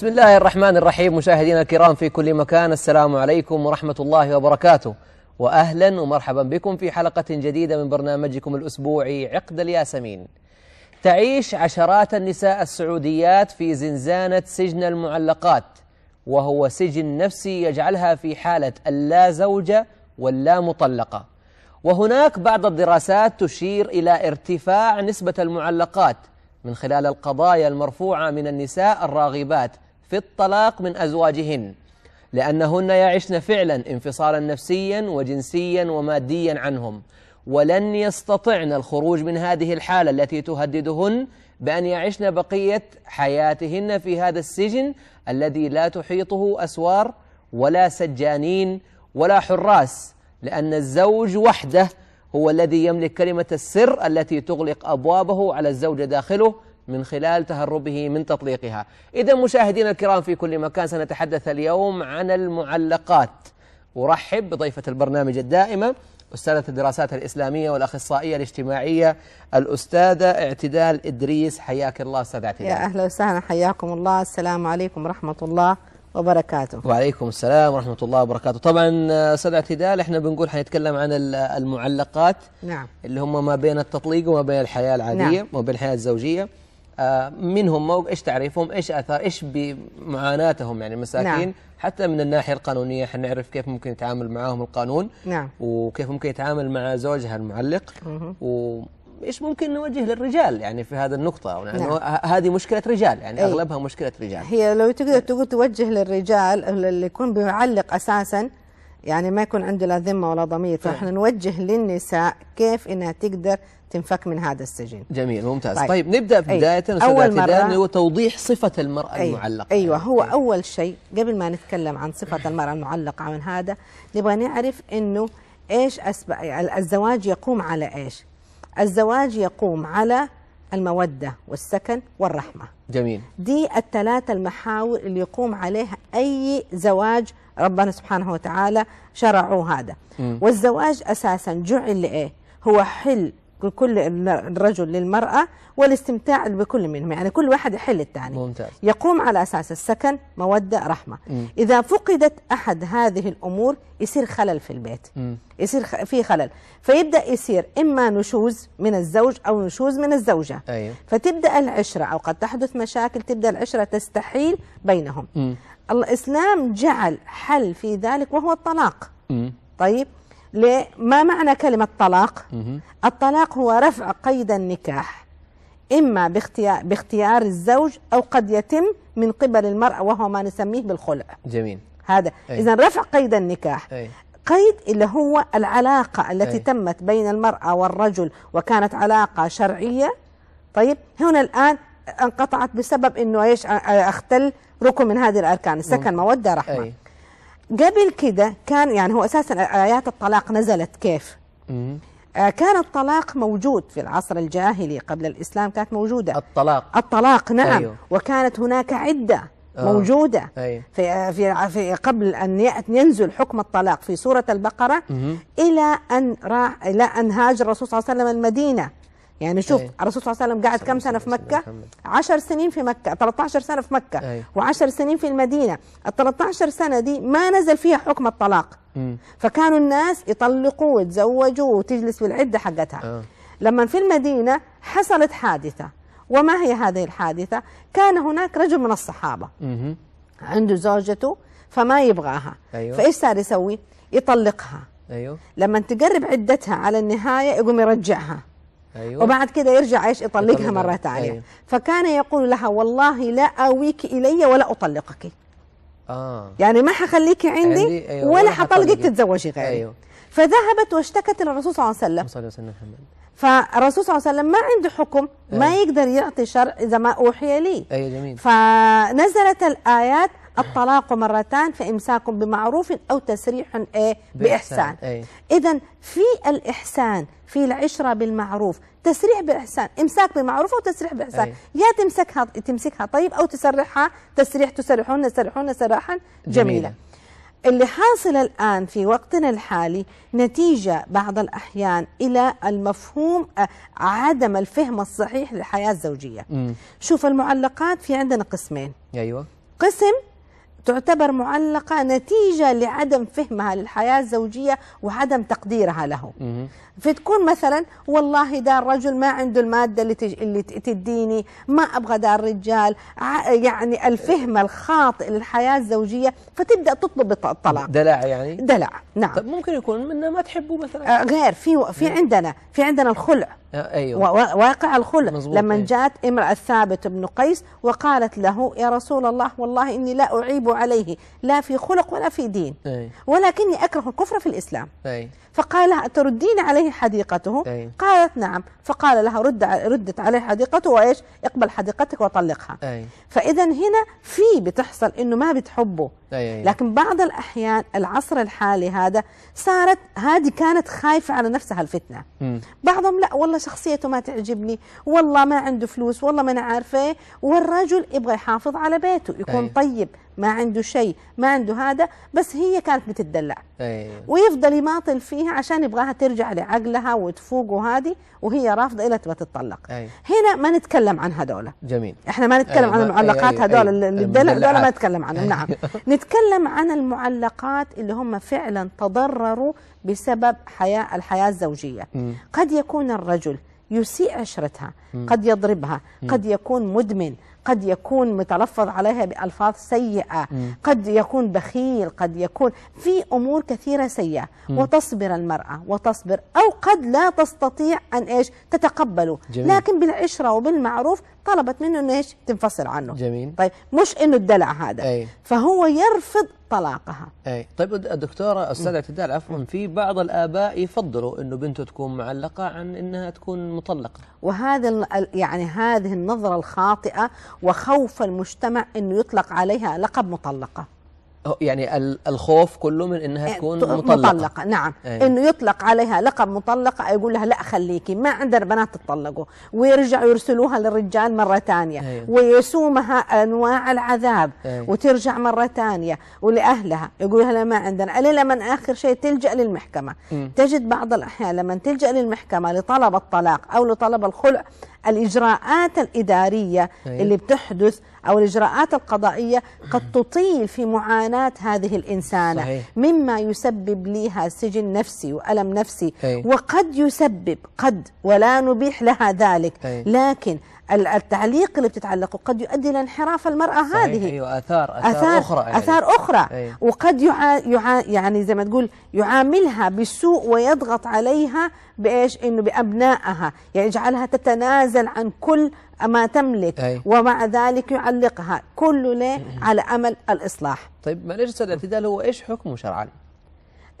بسم الله الرحمن الرحيم مشاهدينا الكرام في كل مكان السلام عليكم ورحمة الله وبركاته وأهلا ومرحبا بكم في حلقة جديدة من برنامجكم الأسبوعي عقد الياسمين تعيش عشرات النساء السعوديات في زنزانة سجن المعلقات وهو سجن نفسي يجعلها في حالة اللا زوجة واللا مطلقة وهناك بعض الدراسات تشير إلى ارتفاع نسبة المعلقات من خلال القضايا المرفوعة من النساء الراغبات في الطلاق من أزواجهن لأنهن يعشن فعلا انفصالا نفسيا وجنسيا وماديا عنهم ولن يستطعن الخروج من هذه الحالة التي تهددهن بأن يعشن بقية حياتهن في هذا السجن الذي لا تحيطه أسوار ولا سجانين ولا حراس لأن الزوج وحده هو الذي يملك كلمة السر التي تغلق أبوابه على الزوجة داخله من خلال تهربه من تطليقها إذا مشاهدينا الكرام في كل مكان سنتحدث اليوم عن المعلقات أرحب بضيفة البرنامج الدائمة أستاذة الدراسات الإسلامية والأخصائية الاجتماعية الأستاذة اعتدال إدريس حياك الله أستاذ اعتدال يا أهلا وسهلا حياكم الله السلام عليكم ورحمة الله وبركاته وعليكم السلام ورحمة الله وبركاته طبعا أستاذ اعتدال احنا بنقول حنتكلم عن المعلقات نعم اللي هم ما بين التطليق وما بين الحياة العادية نعم. وما بين الحياة الزوجية آه، منهم هم ايش تعريفهم ايش اثار ايش بمعاناتهم يعني المساكين نعم. حتى من الناحيه القانونيه احنا نعرف كيف ممكن يتعامل معاهم القانون نعم. وكيف ممكن يتعامل مع زوجها المعلق مه. ممكن نوجه للرجال يعني في هذه النقطة يعني نعم. هذه مشكلة رجال يعني أي. اغلبها مشكلة رجال هي لو تقدر تقول توجه للرجال اللي يكون بيعلق اساسا يعني ما يكون عنده لا ذمة ولا ضمير إيه. فاحنا نوجه للنساء كيف انها تقدر تنفك من هذا السجن جميل ممتاز طيب, طيب نبدا بدايه أيه. اول مره هو توضيح صفه المراه أيه. المعلقه ايوه هو أيه. اول شيء قبل ما نتكلم عن صفه المراه المعلقه عن هذا نبغى نعرف انه ايش أسبق يعني الزواج يقوم على ايش الزواج يقوم على المودة والسكن والرحمة جميل دي الثلاثة المحاور اللي يقوم عليها أي زواج ربنا سبحانه وتعالى شرعوا هذا م. والزواج أساسا جعل لإيه هو حل كل الرجل للمرأة والاستمتاع بكل منهم يعني كل واحد يحل الثاني ممتاز يقوم على أساس السكن مودة رحمة م. إذا فقدت أحد هذه الأمور يصير خلل في البيت م. يصير في خلل فيبدأ يصير إما نشوز من الزوج أو نشوز من الزوجة أيوه. فتبدأ العشرة أو قد تحدث مشاكل تبدأ العشرة تستحيل بينهم م. الإسلام جعل حل في ذلك وهو الطلاق م. طيب لما معنى كلمة طلاق الطلاق هو رفع قيد النكاح إما باختيار, باختيار الزوج أو قد يتم من قبل المرأة وهو ما نسميه بالخلع جميل هذا إذا رفع قيد النكاح أي. قيد اللي هو العلاقة التي أي. تمت بين المرأة والرجل وكانت علاقة شرعية طيب هنا الآن انقطعت بسبب أنه إيش أختل ركن من هذه الأركان السكن مودة رحمة أي. قبل كده كان يعني هو اساسا ايات الطلاق نزلت كيف؟ آه، كان الطلاق موجود في العصر الجاهلي قبل الاسلام كانت موجوده الطلاق الطلاق نعم أيوه. وكانت هناك عده آه. موجودة أيوه. في, في, في قبل أن ينزل حكم الطلاق في سورة البقرة إلى أن راح إلى أن هاجر الرسول صلى الله عليه وسلم المدينة يعني شوف أيه. الرسول صلى الله عليه وسلم قعد كم سنة في مكة 10 سنين في مكة 13 سنة في مكة أيه. و10 سنين في المدينة ال 13 سنة دي ما نزل فيها حكم الطلاق مم. فكانوا الناس يطلقوا ويتزوجوا وتجلس في العدة حقتها آه. لما في المدينة حصلت حادثة وما هي هذه الحادثة كان هناك رجل من الصحابة مم. عنده زوجته فما يبغاها أيوه. فإيش صار يسوي يطلقها أيوه. لما تقرب عدتها على النهاية يقوم يرجعها أيوة. وبعد كده يرجع ايش يطلقها مره ثانيه أيوة. فكان يقول لها والله لا اويك الي ولا اطلقك آه. يعني ما حخليكي عندي, عندي أيوة ولا حطلقك تتزوجي غيري أيوة. فذهبت واشتكت للرسول صلى الله عليه وسلم صلى الله عليه وسلم فالرسول صلى الله عليه وسلم ما عنده حكم أيوة. ما يقدر يعطي شرع اذا ما اوحي لي أيوة جميل فنزلت الايات الطلاق مرتان فإمساك بمعروف أو تسريح إيه بإحسان إيه. إذا في الإحسان في العشرة بالمعروف تسريح بإحسان إمساك بمعروف أو تسريح بإحسان أي. يا تمسكها تمسكها طيب أو تسرحها تسريح تسرحون تسرحون سراحا جميلة, جميلة. اللي حاصل الآن في وقتنا الحالي نتيجة بعض الأحيان إلى المفهوم آه، عدم الفهم الصحيح للحياة الزوجية م. شوف المعلقات في عندنا قسمين أيوة. قسم تعتبر معلقة نتيجة لعدم فهمها للحياة الزوجية وعدم تقديرها له فتكون مثلا والله ده الرجل ما عنده المادة اللي, تج... اللي تديني ما أبغى ده الرجال ع... يعني الفهم الخاطئ للحياة الزوجية فتبدأ تطلب الطلاق دلع يعني دلع نعم طب ممكن يكون منه ما تحبه مثلا آه غير في و... في عندنا في عندنا الخلع آه، أيوة. واقع الخلع لما أيوة. جاءت امرأة ثابت بن قيس وقالت له يا رسول الله والله إني لا أعيب عليه لا في خلق ولا في دين أيوة. ولكني أكره الكفر في الإسلام أيوة. فقال تردين عليه حديقته أي. قالت نعم فقال لها رد ردت عليه حديقته وايش اقبل حديقتك وطلقها أي. فاذا هنا في بتحصل انه ما بتحبه إيه. لكن بعض الأحيان العصر الحالي هذا صارت هذه كانت خايفة على نفسها الفتنة بعضهم لا والله شخصيته ما تعجبني والله ما عنده فلوس والله ما أنا عارفة إيه. والرجل يبغى يحافظ على بيته يكون إيه. طيب ما عنده شيء ما عنده هذا بس هي كانت بتدلع أيه. ويفضل يماطل فيها عشان يبغاها ترجع لعقلها وتفوق وهذه وهي رافضه الى تبغى تتطلق أيه. هنا ما نتكلم عن هذول جميل احنا ما نتكلم أيه. عن المعلقات أيه. هذول أيه. اللي الدلع هذول ما نتكلم عنهم نعم بيتكلم عن المعلقات اللي هم فعلا تضرروا بسبب حياة الحياة الزوجية م. قد يكون الرجل يسيء عشرتها م. قد يضربها م. قد يكون مدمن قد يكون متلفظ عليها بألفاظ سيئة قد يكون بخيل قد يكون في أمور كثيرة سيئة وتصبر المرأة وتصبر أو قد لا تستطيع أن إيش تتقبله جميل. لكن بالعشرة وبالمعروف طلبت منه أنه إيش تنفصل عنه جميل. طيب مش أنه الدلع هذا أي. فهو يرفض طلاقها أي. طيب الدكتورة أستاذ اعتدال عفوا في بعض الآباء يفضلوا أنه بنته تكون معلقة عن أنها تكون مطلقة وهذا يعني هذه النظرة الخاطئة وخوف المجتمع انه يطلق عليها لقب مطلقه يعني الخوف كله من انها إيه، تكون مطلقه, مطلقة نعم أيه. انه يطلق عليها لقب مطلقه يقول لها لا خليكي ما عندنا بنات تطلقوا ويرجعوا يرسلوها للرجال مره ثانيه أيه. ويسومها انواع العذاب أيه. وترجع مره ثانيه ولاهلها يقول لها ما عندنا الا لما اخر شيء تلجا للمحكمه م. إيه. تجد بعض الاحيان لما تلجا للمحكمه لطلب الطلاق او لطلب الخلع الاجراءات الاداريه أيه. اللي بتحدث او الاجراءات القضائيه قد تطيل في معاناه هذه الانسانه صحيح. مما يسبب لها سجن نفسي والم نفسي أيه. وقد يسبب قد ولا نبيح لها ذلك أيه. لكن التعليق اللي بتتعلقه قد يؤدي الى انحراف المراه صحيح هذه ايوه اثار اثار, أثار اخرى يعني. اثار اخرى أيوة. وقد يعا يعا يعني زي ما تقول يعاملها بالسوء ويضغط عليها بايش انه بابنائها يعني يجعلها تتنازل عن كل ما تملك أي. ومع ذلك يعلقها كل ليه على امل الاصلاح طيب معلش الاعتدال هو ايش حكمه شرعا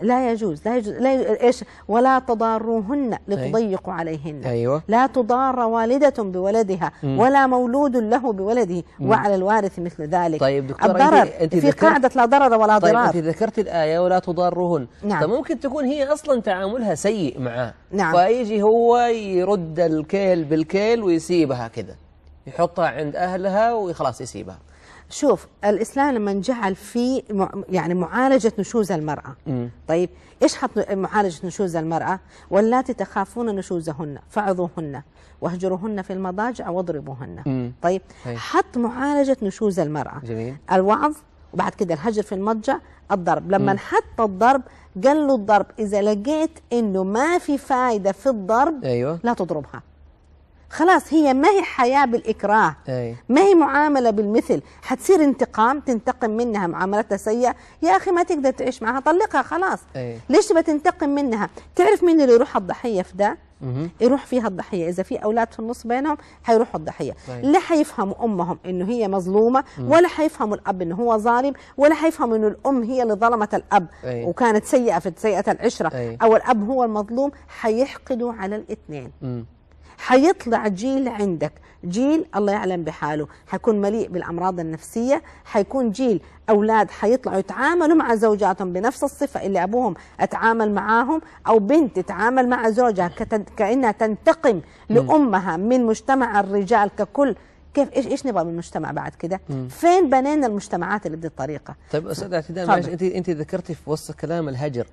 لا يجوز لا يجوز لا يجوز ايش ولا تضاروهن طيب. لتضيقوا عليهن أيوة. لا تضار والدة بولدها ولا مولود له بولده مم. وعلى الوارث مثل ذلك طيب دكتور انت في قاعدة لا ضرر ولا طيب ضرار طيب انت ذكرت الآية ولا تضاروهن نعم. فممكن تكون هي أصلا تعاملها سيء معاه نعم. فيجي هو يرد الكيل بالكيل ويسيبها كذا يحطها عند أهلها وخلاص يسيبها شوف الاسلام لما جعل في يعني معالجه نشوز المراه طيب ايش حط معالجه نشوز المراه واللاتي تخافون نشوزهن فعظوهن واهجروهن في المضاجع واضربوهن طيب هي. طيب. حط معالجه نشوز المراه جميل. الوعظ وبعد كده الهجر في المضجع الضرب لما حط الضرب قال له الضرب اذا لقيت انه ما في فايده في الضرب أيوة. لا تضربها خلاص هي ما هي حياة بالإكراه أي. ما هي معاملة بالمثل حتصير انتقام تنتقم منها معاملتها سيئة يا أخي ما تقدر تعيش معها طلقها خلاص أي. ليش تبقى تنتقم منها تعرف مين اللي يروح الضحية في ده يروح فيها الضحيه اذا في اولاد في النص بينهم حيروحوا الضحيه طيب. لا حيفهموا امهم انه هي مظلومه مم. ولا حيفهموا الاب انه هو ظالم ولا حيفهموا انه الام هي اللي ظلمت الاب أي. وكانت سيئه في سيئه العشره أي. او الاب هو المظلوم حيحقدوا على الاثنين مم. حيطلع جيل عندك جيل الله يعلم بحاله حيكون مليء بالأمراض النفسية حيكون جيل أولاد حيطلعوا يتعاملوا مع زوجاتهم بنفس الصفة اللي أبوهم أتعامل معاهم أو بنت تتعامل مع زوجها كأنها تنتقم لأمها من مجتمع الرجال ككل كيف ايش ايش نبغى من المجتمع بعد كده؟ فين بنينا المجتمعات اللي بدي الطريقه؟ طيب استاذ اعتدال انت انت ذكرتي في وسط كلام الهجر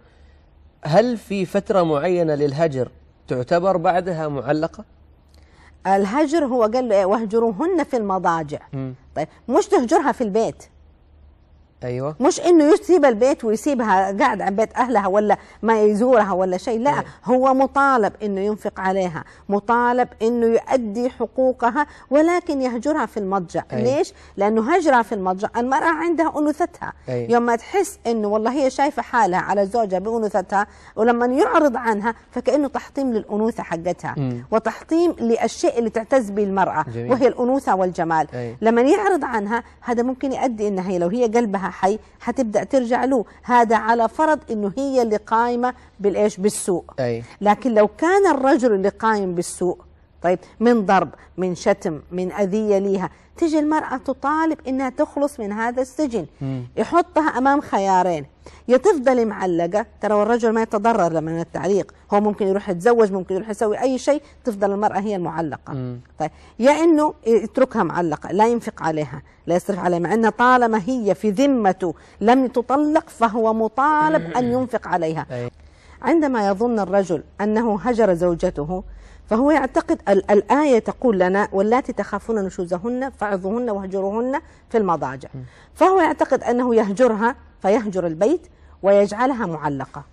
هل في فتره معينه للهجر تعتبر بعدها معلقه؟ الهجر هو قال له ايه واهجروهن في المضاجع طيب مش تهجرها في البيت ايوه مش انه يسيب البيت ويسيبها قاعد عند بيت اهلها ولا ما يزورها ولا شيء لا أيوة. هو مطالب انه ينفق عليها مطالب انه يؤدي حقوقها ولكن يهجرها في المضجع أيوة. ليش لانه هجرها في المضجع المراه عندها انوثتها أيوة. يوم ما تحس انه والله هي شايفه حالها على زوجها بانوثتها ولما يعرض عنها فكانه تحطيم للانوثه حقتها م. وتحطيم للشيء اللي تعتز به المراه جميل. وهي الانوثه والجمال أيوة. لما يعرض عنها هذا ممكن يؤدي انها هي لو هي قلبها حي حتبدا ترجع له هذا على فرض انه هي اللي قايمه بالايش بالسوء أي. لكن لو كان الرجل اللي قايم بالسوء طيب من ضرب من شتم من أذية ليها تجي المرأة تطالب إنها تخلص من هذا السجن مم. يحطها أمام خيارين يا تفضلي معلقة ترى والرجل ما يتضرر من التعليق هو ممكن يروح يتزوج ممكن يروح يسوي أي شيء تفضل المرأة هي المعلقة طيب يا إنه يتركها معلقة لا ينفق عليها لا يصرف عليها مع أن طالما هي في ذمته لم تطلق فهو مطالب أن ينفق عليها عندما يظن الرجل أنه هجر زوجته فهو يعتقد الآية تقول لنا واللاتي تخافون نشوزهن فعظوهن واهجروهن في المضاجع فهو يعتقد أنه يهجرها فيهجر البيت ويجعلها معلقة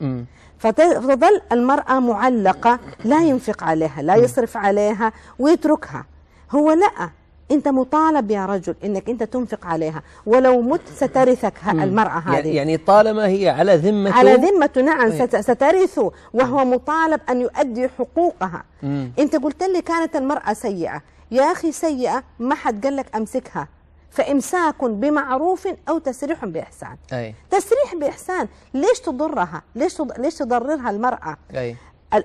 فتظل المرأة معلقة لا ينفق عليها لا يصرف عليها ويتركها هو لا انت مطالب يا رجل انك انت تنفق عليها ولو مت سترثك المراه يعني هذه يعني طالما هي على ذمته على ذمته نعم إيه. سترثه وهو مطالب ان يؤدي حقوقها انت قلت لي كانت المراه سيئه يا اخي سيئه ما حد قال لك امسكها فامساك بمعروف او تسريح باحسان أي. تسريح باحسان ليش تضرها ليش تض... ليش تضررها المراه أي.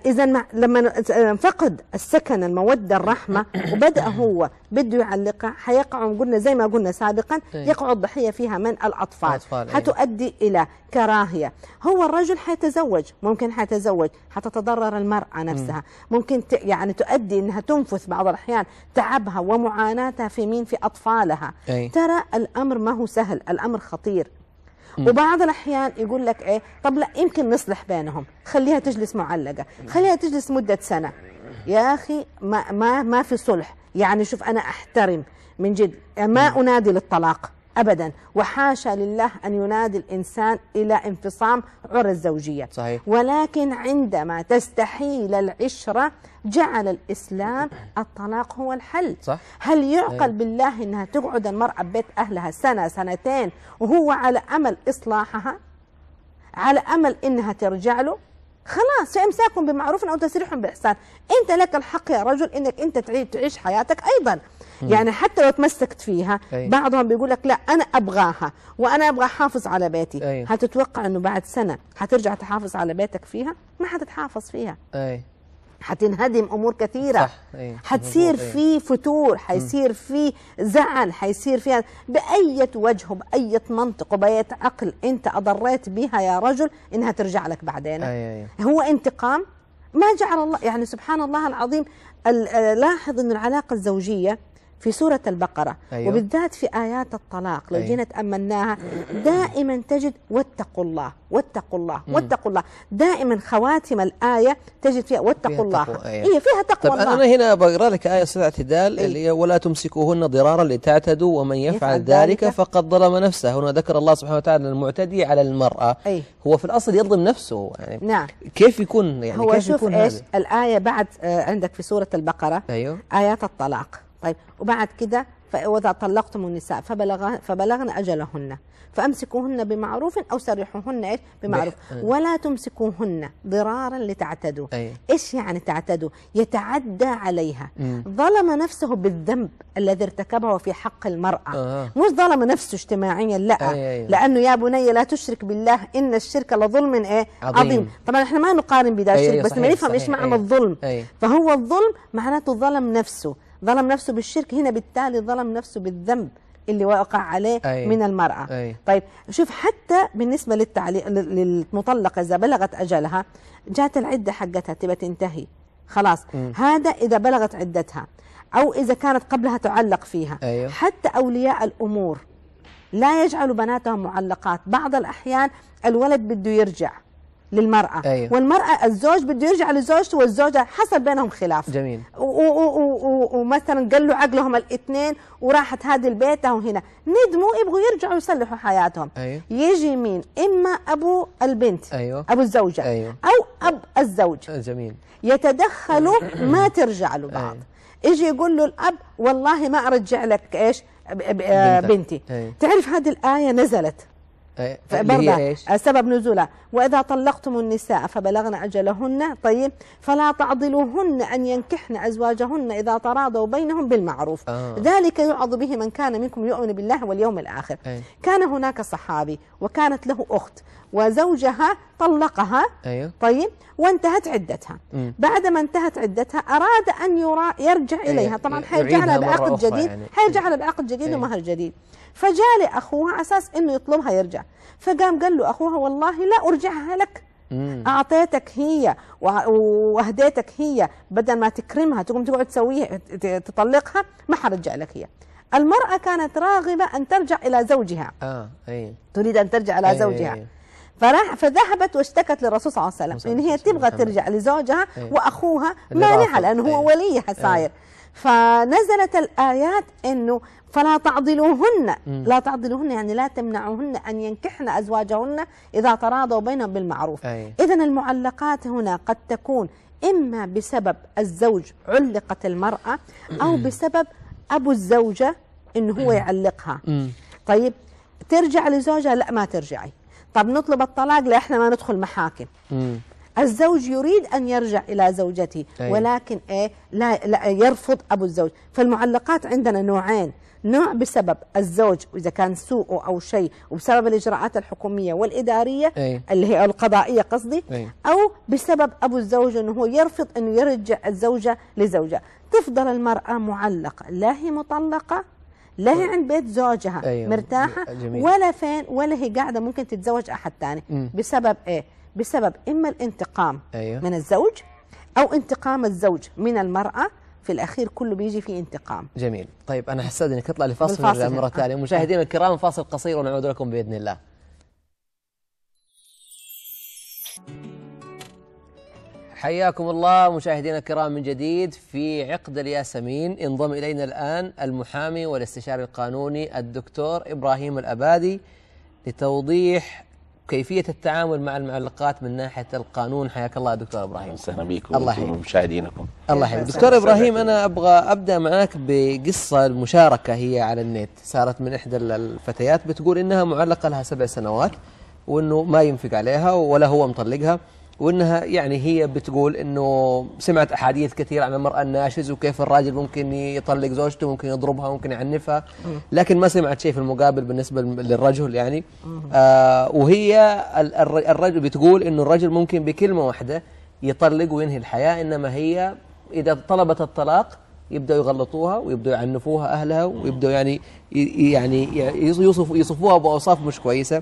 إذا لما آه، فقد السكن المودة الرحمة وبدأ هو بده يعلقها حيقع قلنا زي ما قلنا سابقا طيب. يقع الضحية فيها من الأطفال, الأطفال أيوه. حتؤدي إيه؟ إلى كراهية هو الرجل حيتزوج ممكن حيتزوج حتتضرر المرأة نفسها ممكن يعني تؤدي أنها تنفث بعض الأحيان تعبها ومعاناتها في مين في أطفالها أي. ترى الأمر ما هو سهل الأمر خطير وبعض الاحيان يقول لك ايه طب لا يمكن نصلح بينهم خليها تجلس معلقه خليها تجلس مده سنه يا اخي ما ما ما في صلح يعني شوف انا احترم من جد ما انادي للطلاق ابدا وحاشا لله ان ينادي الانسان الى انفصام عرى الزوجيه صحيح. ولكن عندما تستحيل العشره جعل الاسلام الطلاق هو الحل صح؟ هل يعقل صحيح. بالله انها تقعد المراه ببيت اهلها سنه سنتين وهو على امل اصلاحها على امل انها ترجع له خلاص امساكهم بمعروف او تسريحهم باحسان انت لك الحق يا رجل انك انت تعيش حياتك ايضا يعني حتى لو تمسكت فيها بعضهم بيقول لك لا انا ابغاها وانا ابغى احافظ على بيتي أي. هتتوقع انه بعد سنه هترجع تحافظ على بيتك فيها ما حتتحافظ فيها أي. هتنهدم امور كثيره صح. أيه. هتصير أيه. في فتور هيصير في زعل هيصير فيها باية وجه وباية منطق وباية عقل انت اضريت بها يا رجل انها ترجع لك بعدين أيه. هو انتقام ما جعل الله يعني سبحان الله العظيم آه، لاحظ ان العلاقه الزوجيه في سورة البقرة أيوه. وبالذات في آيات الطلاق لو أيوه. جينا تأملناها دائما تجد واتقوا الله واتقوا الله واتقوا الله دائما خواتم الآية تجد فيها واتقوا الله هي أيوه. إيه، فيها تقوى طب الله أنا هنا بقرأ لك آية سورة اعتدال أيه. اللي هي ولا تمسكوهن ضرارا لتعتدوا ومن يفعل, يفعل ذلك, ذلك فقد ظلم نفسه هنا ذكر الله سبحانه وتعالى المعتدي على المرأة أيه. هو في الأصل يظلم نفسه يعني نعم كيف يكون يعني هو كيف شوف يكون ايش الآية بعد آه، عندك في سورة البقرة أيوه. آيات الطلاق طيب وبعد كده وإذا طلقتم النساء فبلغ فبلغن أجلهن فأمسكوهن بمعروف أو سرحوهن إيش بمعروف ولا تمسكوهن ضرارا لتعتدوا أي. إيش يعني تعتدوا يتعدى عليها مم. ظلم نفسه بالذنب الذي ارتكبه في حق المرأة آه. مش ظلم نفسه اجتماعيا لا أي أي. لأنه يا بني لا تشرك بالله إن الشرك لظلم إيه عظيم, عظيم. طبعا إحنا ما نقارن بدا الشرك بس ما نفهم إيش معنى الظلم أي. فهو الظلم معناته ظلم نفسه ظلم نفسه بالشرك هنا بالتالي ظلم نفسه بالذنب اللي وقع عليه أي. من المرأة أي. طيب شوف حتى بالنسبة للتعليق للمطلقة إذا بلغت أجلها جات العدة حقتها تبى تنتهي خلاص م. هذا إذا بلغت عدتها أو إذا كانت قبلها تعلق فيها أيوه. حتى أولياء الأمور لا يجعلوا بناتهم معلقات بعض الأحيان الولد بده يرجع للمرأة أيوه. والمرأة الزوج بده يرجع لزوجته والزوجة حصل بينهم خلاف جميل ومثلا قلوا عقلهم الاثنين وراحت هذه البيت وهنا هنا ندموا يبغوا يرجعوا يصلحوا حياتهم أيوه. يجي مين إما أبو البنت أيوه. أبو الزوجة أيوه. أو أب الزوج آه، جميل يتدخلوا أيوه. ما ترجع له بعض أيوه. يجي يقول له الأب والله ما أرجع لك إيش آه، بنتي. أيوه. تعرف هذه الآية نزلت برضه إيش؟ سبب نزولها وإذا طلقتم النساء فبلغن أجلهن طيب فلا تعضلوهن أن ينكحن أزواجهن إذا تراضوا بينهم بالمعروف آه. ذلك يعظ به من كان منكم يؤمن بالله واليوم الآخر أي. كان هناك صحابي وكانت له أخت وزوجها طلقها أيوه. طيب وانتهت عدتها م. بعد ما انتهت عدتها أراد أن يرجع أيوه. إليها طبعا حيرجع لها بعقد جديد يعني. لها بعقد جديد أيوه. ومهر جديد فجاء لأخوها على أساس أنه يطلبها يرجع فقام قال له أخوها والله لا أرجعها لك أعطيتك هي وأهديتك هي بدل ما تكرمها تقوم تقعد تسويها تطلقها ما حرجع لك هي المرأة كانت راغبة أن ترجع إلى زوجها آه تريد أن ترجع إلى زوجها فراح فذهبت واشتكت للرسول صلى الله عليه وسلم ان هي تبغى ترجع لزوجها واخوها مانعها لانه هو وليها صاير فنزلت الآيات أنه فلا تعضلوهن لا تعضلوهن يعني لا تمنعوهن أن ينكحن أزواجهن إذا تراضوا بينهم بالمعروف إذا المعلقات هنا قد تكون إما بسبب الزوج علقت المرأة أو بسبب أبو الزوجة أنه هو يعلقها طيب ترجع لزوجها لا ما ترجعي طب نطلب الطلاق لا احنا ما ندخل محاكم الزوج يريد أن يرجع إلى زوجته أي. أيوة. ولكن إيه لا, لا يرفض أبو الزوج فالمعلقات عندنا نوعين نوع بسبب الزوج إذا كان سوء أو شيء وبسبب الإجراءات الحكومية والإدارية أي. اللي هي القضائية قصدي أي. أو بسبب أبو الزوج أنه هو يرفض أنه يرجع الزوجة لزوجة تفضل المرأة معلقة لا هي مطلقة لا هي عند بيت زوجها أيوه. مرتاحة جميل. ولا فين ولا هي قاعدة ممكن تتزوج أحد تاني م. بسبب إيه بسبب إما الانتقام أيوة. من الزوج أو انتقام الزوج من المرأة في الأخير كله بيجي في انتقام جميل طيب أنا حساد أنك تطلع لفاصل مرة ثانية آه. مشاهدينا الكرام فاصل قصير ونعود لكم بإذن الله حياكم الله مشاهدينا الكرام من جديد في عقد الياسمين انضم الينا الان المحامي والاستشاري القانوني الدكتور ابراهيم الابادي لتوضيح كيفيه التعامل مع المعلقات من ناحيه القانون حياك الله دكتور ابراهيم وسهلا بكم الله ومشاهدينكم الله يحييك دكتور ابراهيم انا ابغى ابدا معاك بقصه مشاركه هي على النت صارت من احدى الفتيات بتقول انها معلقه لها سبع سنوات وانه ما ينفق عليها ولا هو مطلقها وانها يعني هي بتقول انه سمعت احاديث كثير عن المراه الناشز وكيف الراجل ممكن يطلق زوجته ممكن يضربها ممكن يعنفها لكن ما سمعت شيء في المقابل بالنسبه للرجل يعني آه وهي الرجل بتقول انه الرجل ممكن بكلمه واحده يطلق وينهي الحياه انما هي اذا طلبت الطلاق يبداوا يغلطوها ويبداوا يعنفوها اهلها ويبداوا يعني يعني يوصف يوصفوها باوصاف مش كويسه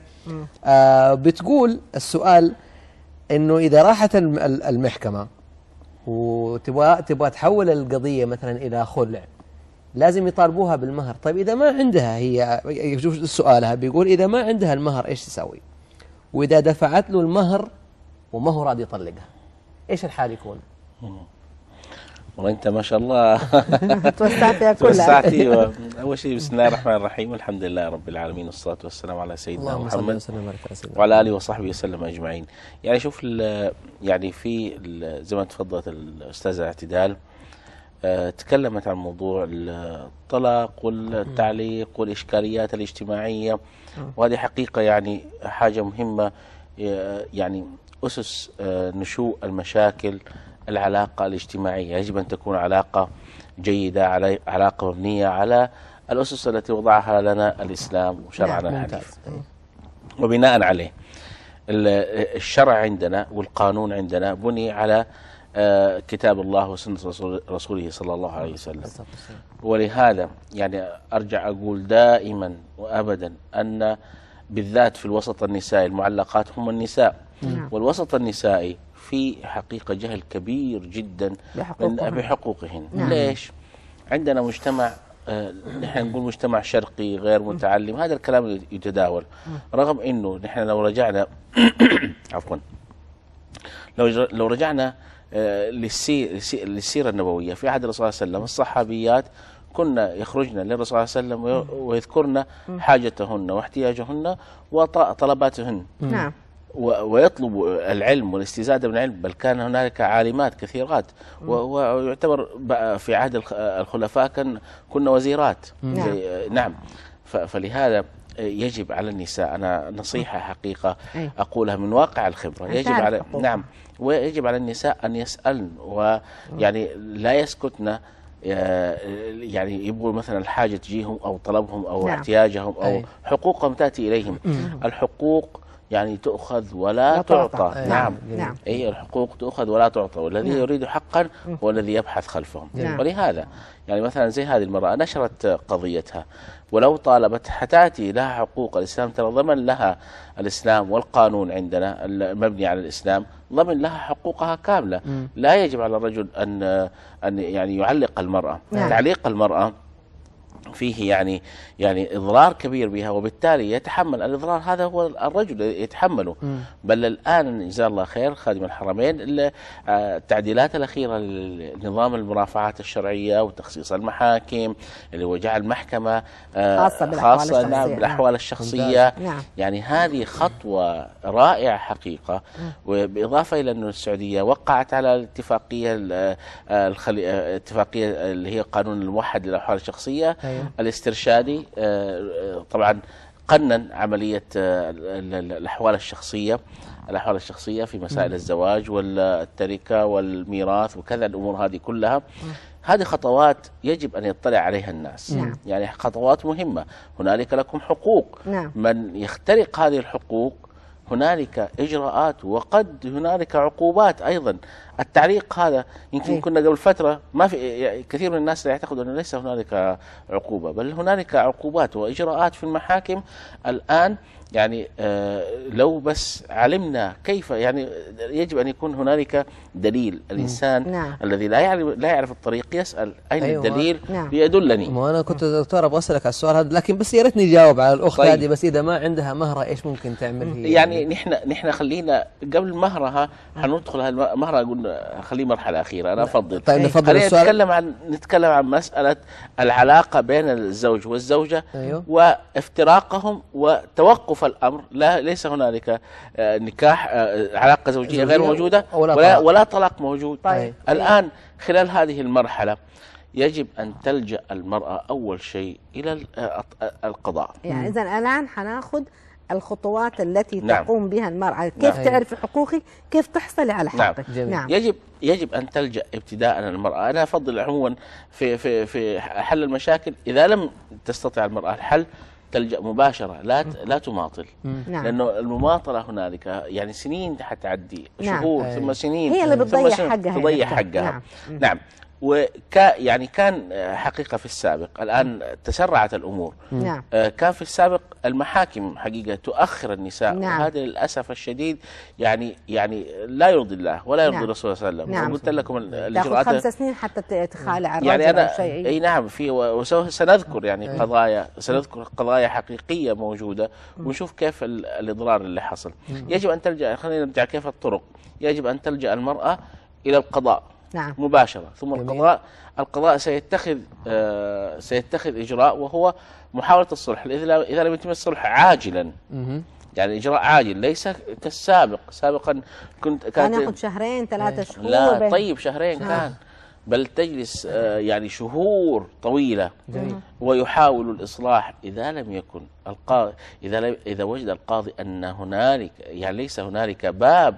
آه بتقول السؤال انه اذا راحت المحكمه وتبغى تبغى تحول القضيه مثلا الى خلع لازم يطالبوها بالمهر طيب اذا ما عندها هي شوف سؤالها بيقول اذا ما عندها المهر ايش تسوي واذا دفعت له المهر وما هو راضي يطلقها ايش الحال يكون والله انت ما شاء الله توسعتيها كلها ايوه اول شيء بسم الله الرحمن الرحيم الحمد لله رب العالمين والصلاه والسلام على سيدنا محمد وعلى اله وصحبه وسلم اجمعين يعني شوف يعني في زي ما تفضلت الاستاذه اعتدال آه، تكلمت عن موضوع الطلاق والتعليق والإشكاليات الاجتماعية وهذه حقيقة يعني حاجة مهمة آه، يعني أسس آه، نشوء المشاكل العلاقة الاجتماعية يجب أن تكون علاقة جيدة علي علاقة مبنية على الأسس التي وضعها لنا الإسلام وشرعنا نعم، الحديث نعم. وبناء عليه الشرع عندنا والقانون عندنا بني على آه، كتاب الله وسنة رسوله صلى الله عليه وسلم ولهذا يعني أرجع أقول دائما وأبدا أن بالذات في الوسط النسائي المعلقات هم النساء نعم. والوسط النسائي في حقيقة جهل كبير جدا بحقوقهن. بحقوقهن نعم. ليش؟ عندنا مجتمع آه، نحن نقول مجتمع شرقي غير متعلم هذا الكلام يتداول رغم انه نحن لو رجعنا عفوا لو لو رجعنا آه، للسيره النبويه في عهد الرسول صلى الله عليه وسلم الصحابيات كنا يخرجن للرسول صلى الله عليه وسلم ويذكرن حاجتهن واحتياجهن وطلباتهن نعم ويطلب العلم والاستزادة من العلم بل كان هناك عالمات كثيرات ويعتبر في عهد الخلفاء كان كنا وزيرات نعم, نعم فلهذا يجب على النساء أنا نصيحة حقيقة أقولها من واقع الخبرة يجب على نعم ويجب على النساء أن يسألن ويعني لا يسكتن آه، يعني يبغوا مثلا الحاجة تجيهم أو طلبهم أو نعم. احتياجهم أو أي. حقوقهم تأتي إليهم الحقوق يعني تؤخذ ولا تعطى, تعطى. آه، نعم. نعم. نعم, نعم. أي الحقوق تؤخذ ولا تعطى والذي نعم. يريد حقا هو الذي يبحث خلفهم نعم. ولهذا يعني مثلا زي هذه المرأة نشرت قضيتها ولو طالبت حتاتي لها حقوق الإسلام ترى ضمن لها الإسلام والقانون عندنا المبني على الإسلام ضمن لها حقوقها كاملة م. لا يجب على الرجل أن أن يعني يعلق المرأة نعم. تعليق المرأة فيه يعني يعني اضرار كبير بها وبالتالي يتحمل الاضرار هذا هو الرجل يتحمله م. بل الان جزاه الله خير خادم الحرمين آه، التعديلات الاخيره لنظام المرافعات الشرعيه وتخصيص المحاكم اللي هو جعل محكمه آه، خاصه بالاحوال خاصة الشخصيه, نعم, نعم. بالأحوال الشخصية نعم. يعني هذه خطوه رائعه حقيقه وبالاضافه الى انه السعوديه وقعت على الاتفاقيه آه، الخلي... اللي هي قانون الموحد للاحوال الشخصيه أيوه. الاسترشادي آه، آه، طبعا قنن عملية آه، الأحوال الشخصية الأحوال الشخصية في مسائل الزواج والتركة والميراث وكذا الأمور هذه كلها هذه خطوات يجب أن يطلع عليها الناس نعم. يعني خطوات مهمة هنالك لكم حقوق نعم. من يخترق هذه الحقوق هنالك اجراءات وقد هنالك عقوبات ايضا التعليق هذا يمكن أيه. كنا قبل فتره ما في كثير من الناس يعتقدوا انه ليس هنالك عقوبه بل هنالك عقوبات واجراءات في المحاكم الان يعني آه، لو بس علمنا كيف يعني يجب ان يكون هنالك دليل الانسان نعم. الذي لا يعرف لا يعرف الطريق يسال اين أيوة. الدليل نعم. ليدلني ما انا كنت دكتور ابغى اسالك على السؤال هذا لكن بس يا ريتني جاوب على الاخت طيب. هذه بس اذا ما عندها مهره ايش ممكن تعمل هي يعني نحن نحن خلينا قبل مهرها حندخل نعم. هالمهره قلنا خليه مرحله اخيره انا نعم. افضل طيب نفضل خلينا السؤال نتكلم عن نتكلم عن مساله العلاقه بين الزوج والزوجه أيوه. وافتراقهم وتوقف وقوف الامر لا ليس هنالك آه، نكاح آه، علاقه زوجيه غير موجوده ولا ولا طلاق موجود طيب. طيب. الان خلال هذه المرحله يجب أن تلجأ المرأة أول شيء إلى آه، القضاء يعني إذا الآن حناخذ الخطوات التي نعم. تقوم بها المرأة نعم. كيف نعم. تعرف حقوقك كيف تحصلي على نعم. حقك نعم. نعم. يجب يجب أن تلجأ ابتداء المرأة أنا أفضل عموما في, في, في حل المشاكل إذا لم تستطع المرأة الحل تلجأ مباشرة لا لا تماطل نعم. لأنه المماطلة هنالك يعني سنين حتعدي نعم. شهور ثم سنين هي اللي بتضيع حقها يعني تضيع حقها نعم, نعم. وك يعني كان حقيقة في السابق الآن تسرعت الأمور نعم. آه، كان في السابق المحاكم حقيقة تؤخر النساء نعم. وهذا للأسف الشديد يعني يعني لا يرضي الله ولا يرضي نعم. الرسول صلى الله عليه وسلم نعم. قلت لكم الإجراءات خمس سنين حتى تخالع يعني أنا أي نعم في وسنذكر يعني قضايا سنذكر قضايا حقيقية موجودة ونشوف كيف الإضرار اللي حصل نعم. يجب أن تلجأ خلينا نرجع كيف الطرق يجب أن تلجأ المرأة إلى القضاء نعم. مباشرة ثم جميل. القضاء القضاء سيتخذ آه سيتخذ إجراء وهو محاولة الصلح إذا لم يتم الصلح عاجلا مه. يعني إجراء عاجل ليس كالسابق سابقا كنت كان ياخذ شهرين ثلاثة إيه. شهور لا طيب شهرين شهر. نعم. كان بل تجلس آه يعني شهور طويلة جميل. ويحاول الإصلاح إذا لم يكن القاضي إذا لم إذا وجد القاضي أن هنالك يعني ليس هنالك باب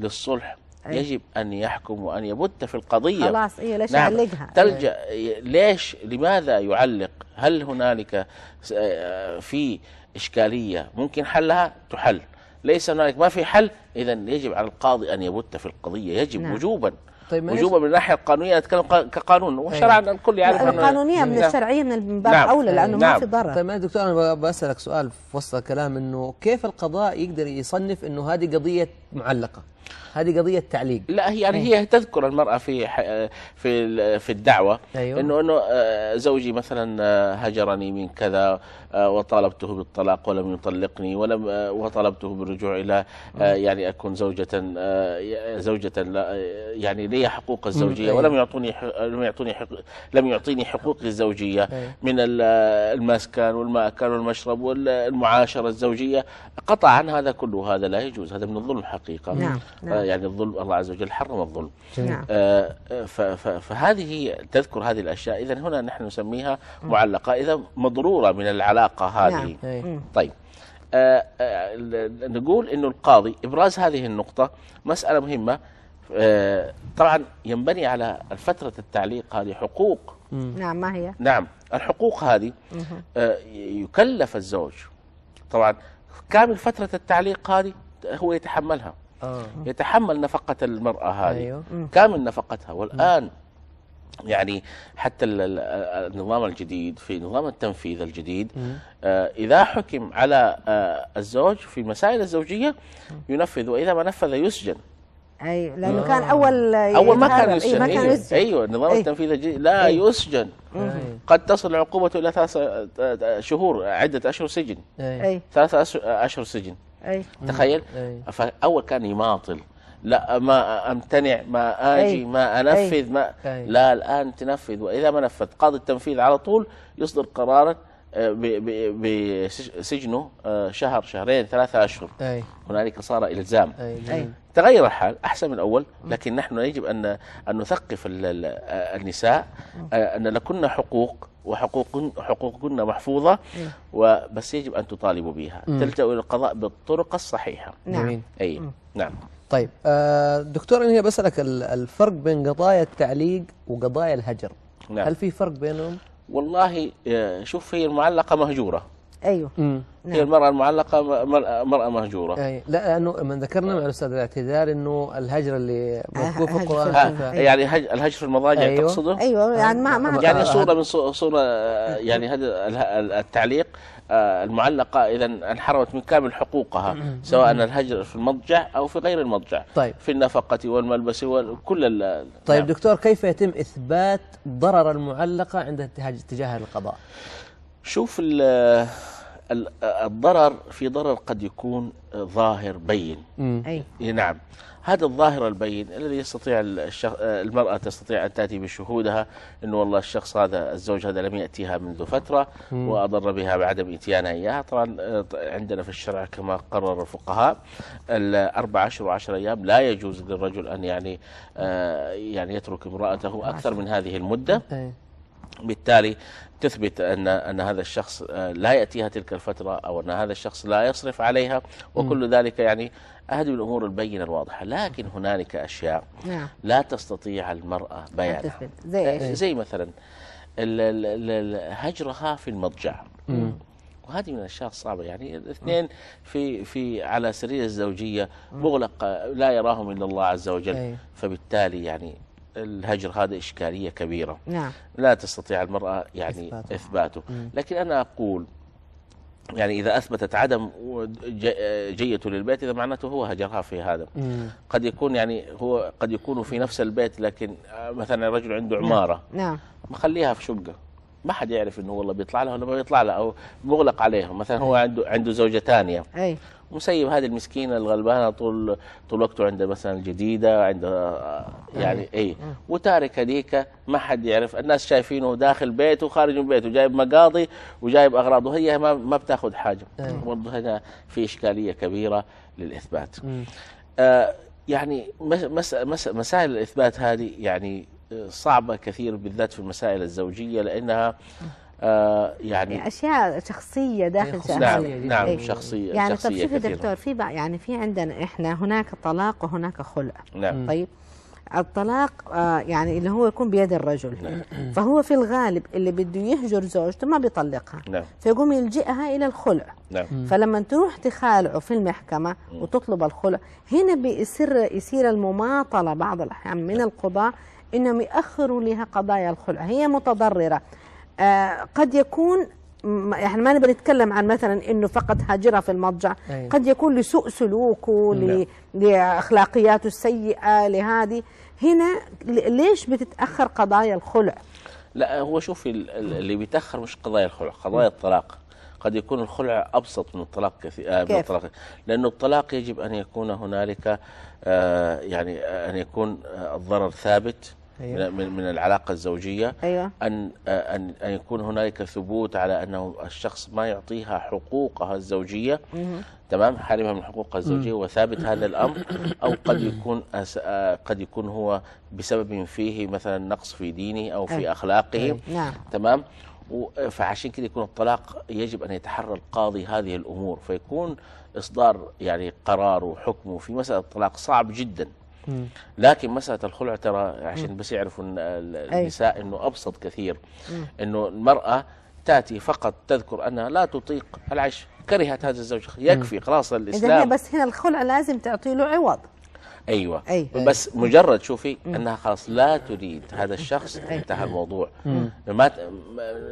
للصلح أيه؟ يجب أن يحكم وأن يبت في القضية خلاص إيه ليش نعم. يعلقها تلجأ أيه؟ ليش لماذا يعلق هل هنالك آه، في إشكالية ممكن حلها تحل ليس هنالك ما في حل إذا يجب على القاضي أن يبت في القضية يجب نعم. وجوبا طيب وجوبا من الناحيه القانونيه انا اتكلم كقانون وشرعا أيه. الكل يعرف يعني القانونيه من نعم. الشرعيه من الباب نعم. اولى لانه نعم. ما في ضرر طيب دكتور انا بسالك سؤال في وسط الكلام انه كيف القضاء يقدر يصنف انه هذه قضيه معلقه؟ هذه قضية تعليق لا هي يعني إيه. هي تذكر المرأة في في في الدعوة أيوه. انه انه آه، زوجي مثلا هجرني آه، من كذا آه، وطالبته بالطلاق ولم يطلقني ولم وطلبته بالرجوع الى يعني اكون زوجة زوجة يعني لي حقوق الزوجية أيوه. ولم يعطوني لم يعطوني لم يعطيني حقوقي الزوجية أيوه. من المسكن والمأكل والمشرب والمعاشرة الزوجية قطعا هذا كله هذا لا يجوز هذا من الظلم حقيقة نعم نعم. آه، يعني الظلم الله عز وجل حرم الظلم نعم. فهذه تذكر هذه الأشياء إذا هنا نحن نسميها معلقة إذا مضرورة من العلاقة هذه نعم. طيب نقول أنه القاضي إبراز هذه النقطة مسألة مهمة طبعا ينبني على فترة التعليق هذه حقوق نعم ما هي؟ نعم الحقوق هذه يكلف الزوج طبعا كامل فترة التعليق هذه هو يتحملها آه. يتحمل نفقة المرأة هذه أيوه. كامل نفقتها والآن يعني حتى النظام الجديد في نظام التنفيذ الجديد آه إذا حكم على آه الزوج في مسائل الزوجية ينفذ وإذا ما نفذ يسجن ايوه لانه آه. كان اول اول ما كان يسجن, أيوة. أيوه. يسجن. ايوه النظام أيوه. التنفيذي الجديد لا أيوه. يسجن أيوه. قد تصل عقوبته الى ثلاث آه، آه، شهور عده اشهر سجن أيوه. ثلاث اشهر سجن أي. تخيل أي. فاول كان يماطل لا ما امتنع ما اجي أي. ما انفذ أي. ما أي. لا الان تنفذ واذا ما نفذ قاضي التنفيذ على طول يصدر قرارا آه، بسجنه آه، شهر شهرين ثلاثة أشهر أي. هنالك صار إلزام أي. تغير الحال أحسن من الأول لكن نحن يجب أن أن نثقف النساء آه، أن لكن حقوق وحقوق حقوقكن محفوظه بس نعم. وبس يجب ان تطالبوا بها تلجأوا الى القضاء بالطرق الصحيحه نعم اي نعم طيب آه، دكتور انا بسالك الفرق بين قضايا التعليق وقضايا الهجر نعم. هل في فرق بينهم والله آه، شوف هي المعلقه مهجوره ايوه مم. نعم. هي المرأة المعلقة مرأة مهجورة أي. لا لأنه من ذكرنا مع الأستاذ الاعتذار أنه الهجر اللي موقوف آه القرآن آه يعني الهجر في المضاجع أيوه. تقصده؟ أيوه يعني ما ما يعني صورة من صورة آه، يعني هذا التعليق آه، المعلقة إذا انحرمت من كامل حقوقها سواء الهجر في المضجع أو في غير المضجع طيب. في النفقة والملبس وكل طيب نعم. دكتور كيف يتم إثبات ضرر المعلقة عند اتجاه للقضاء؟ القضاء؟ شوف الضرر في ضرر قد يكون ظاهر بين أي. نعم هذا الظاهر البين الذي يستطيع المرأة تستطيع أن تأتي بشهودها أنه والله الشخص هذا الزوج هذا لم يأتيها منذ فترة وأضر بها بعدم إتيانها إياها طبعا آه، عندنا في الشرع كما قرر الفقهاء الأربع أشهر وعشر أيام لا يجوز للرجل أن يعني آه، يعني يترك امرأته أكثر من هذه المدة بالتالي تثبت ان ان هذا الشخص آه، لا ياتيها تلك الفتره او ان هذا الشخص لا يصرف عليها وكل ذلك يعني احد الامور البينه الواضحه لكن هنالك اشياء نعم. لا تستطيع المراه بيانها زي آه، زي مثلا هجرها في المضجع وهذه من الاشياء الصعبه يعني الاثنين في في على سرير الزوجيه مغلق لا يراهم الا الله عز وجل فبالتالي يعني الهجر هذا إشكالية كبيرة نعم. لا تستطيع المرأة يعني إثباته, إثباته. لكن أنا أقول يعني إذا أثبتت عدم جيته للبيت إذا معناته هو هجرها في هذا مم. قد يكون يعني هو قد يكون في نفس البيت لكن آه، مثلا رجل عنده نعم. عمارة نعم مخليها في شقة ما حد يعرف انه والله بيطلع لها ولا ما بيطلع لها او مغلق عليهم مثلا هو عنده عنده زوجه ثانيه مسيب هذه المسكينه الغلبانه طول طول وقته عند مثلا جديده عند آه، يعني إيه. اي وتارك هذيك ما حد يعرف الناس شايفينه داخل بيته وخارج من بيته جايب مقاضي وجايب اغراض وهي ما, ما بتاخذ حاجه برضه هنا في اشكاليه كبيره للاثبات آه، يعني مس مس مسائل الاثبات هذه يعني آه، صعبه كثير بالذات في المسائل الزوجيه لانها آه، يعني اشياء شخصيه داخل شخصية نعم نعم إيه. شخصيه يعني شخصية طب شوفي دكتور في يعني في عندنا احنا هناك طلاق وهناك خلع نعم طيب الطلاق آه، يعني اللي هو يكون بيد الرجل نعم. فهو في الغالب اللي بده يهجر زوجته ما بيطلقها نعم. فيقوم يلجئها إلى الخلع نعم. فلما تروح تخالعه في المحكمة وتطلب الخلع هنا بيصير يصير المماطلة بعض الأحيان من نعم. القضاء إنهم يأخروا لها قضايا الخلع هي متضررة آه، قد يكون احنا يعني ما نبي نتكلم عن مثلا انه فقط هاجرها في المضجع أيه. قد يكون لسوء سلوكه نعم. ل... لاخلاقياته السيئه لهذه هنا ليش بتتاخر قضايا الخلع لا هو شوفي اللي بيتاخر مش قضايا الخلع قضايا الطلاق قد يكون الخلع ابسط من الطلاق كثير آه، من الطلاق لانه الطلاق يجب ان يكون هنالك آه، يعني ان يكون الضرر ثابت أيوة. من من العلاقه الزوجيه أيوة. ان ان ان يكون هنالك ثبوت على انه الشخص ما يعطيها حقوقها الزوجيه مه. تمام حرمها من حقوقها الزوجيه مه. وثابت هذا الامر او قد يكون أس... آه، قد يكون هو بسبب فيه مثلا نقص في دينه او في أيوة. اخلاقه أيوة. نعم. تمام فعشان كده يكون الطلاق يجب ان يتحرى القاضي هذه الامور فيكون اصدار يعني قرار وحكمه في مساله الطلاق صعب جدا لكن مساله الخلع ترى عشان بس يعرفوا النساء انه ابسط كثير انه المراه تاتي فقط تذكر انها لا تطيق العيش كرهت هذا الزوج يكفي خلاص الاسلام اذا بس هنا الخلع لازم تعطي له عوض ايوه أيوة. بس مجرد شوفي م. انها خلاص لا تريد هذا الشخص انتهى الموضوع ما ت...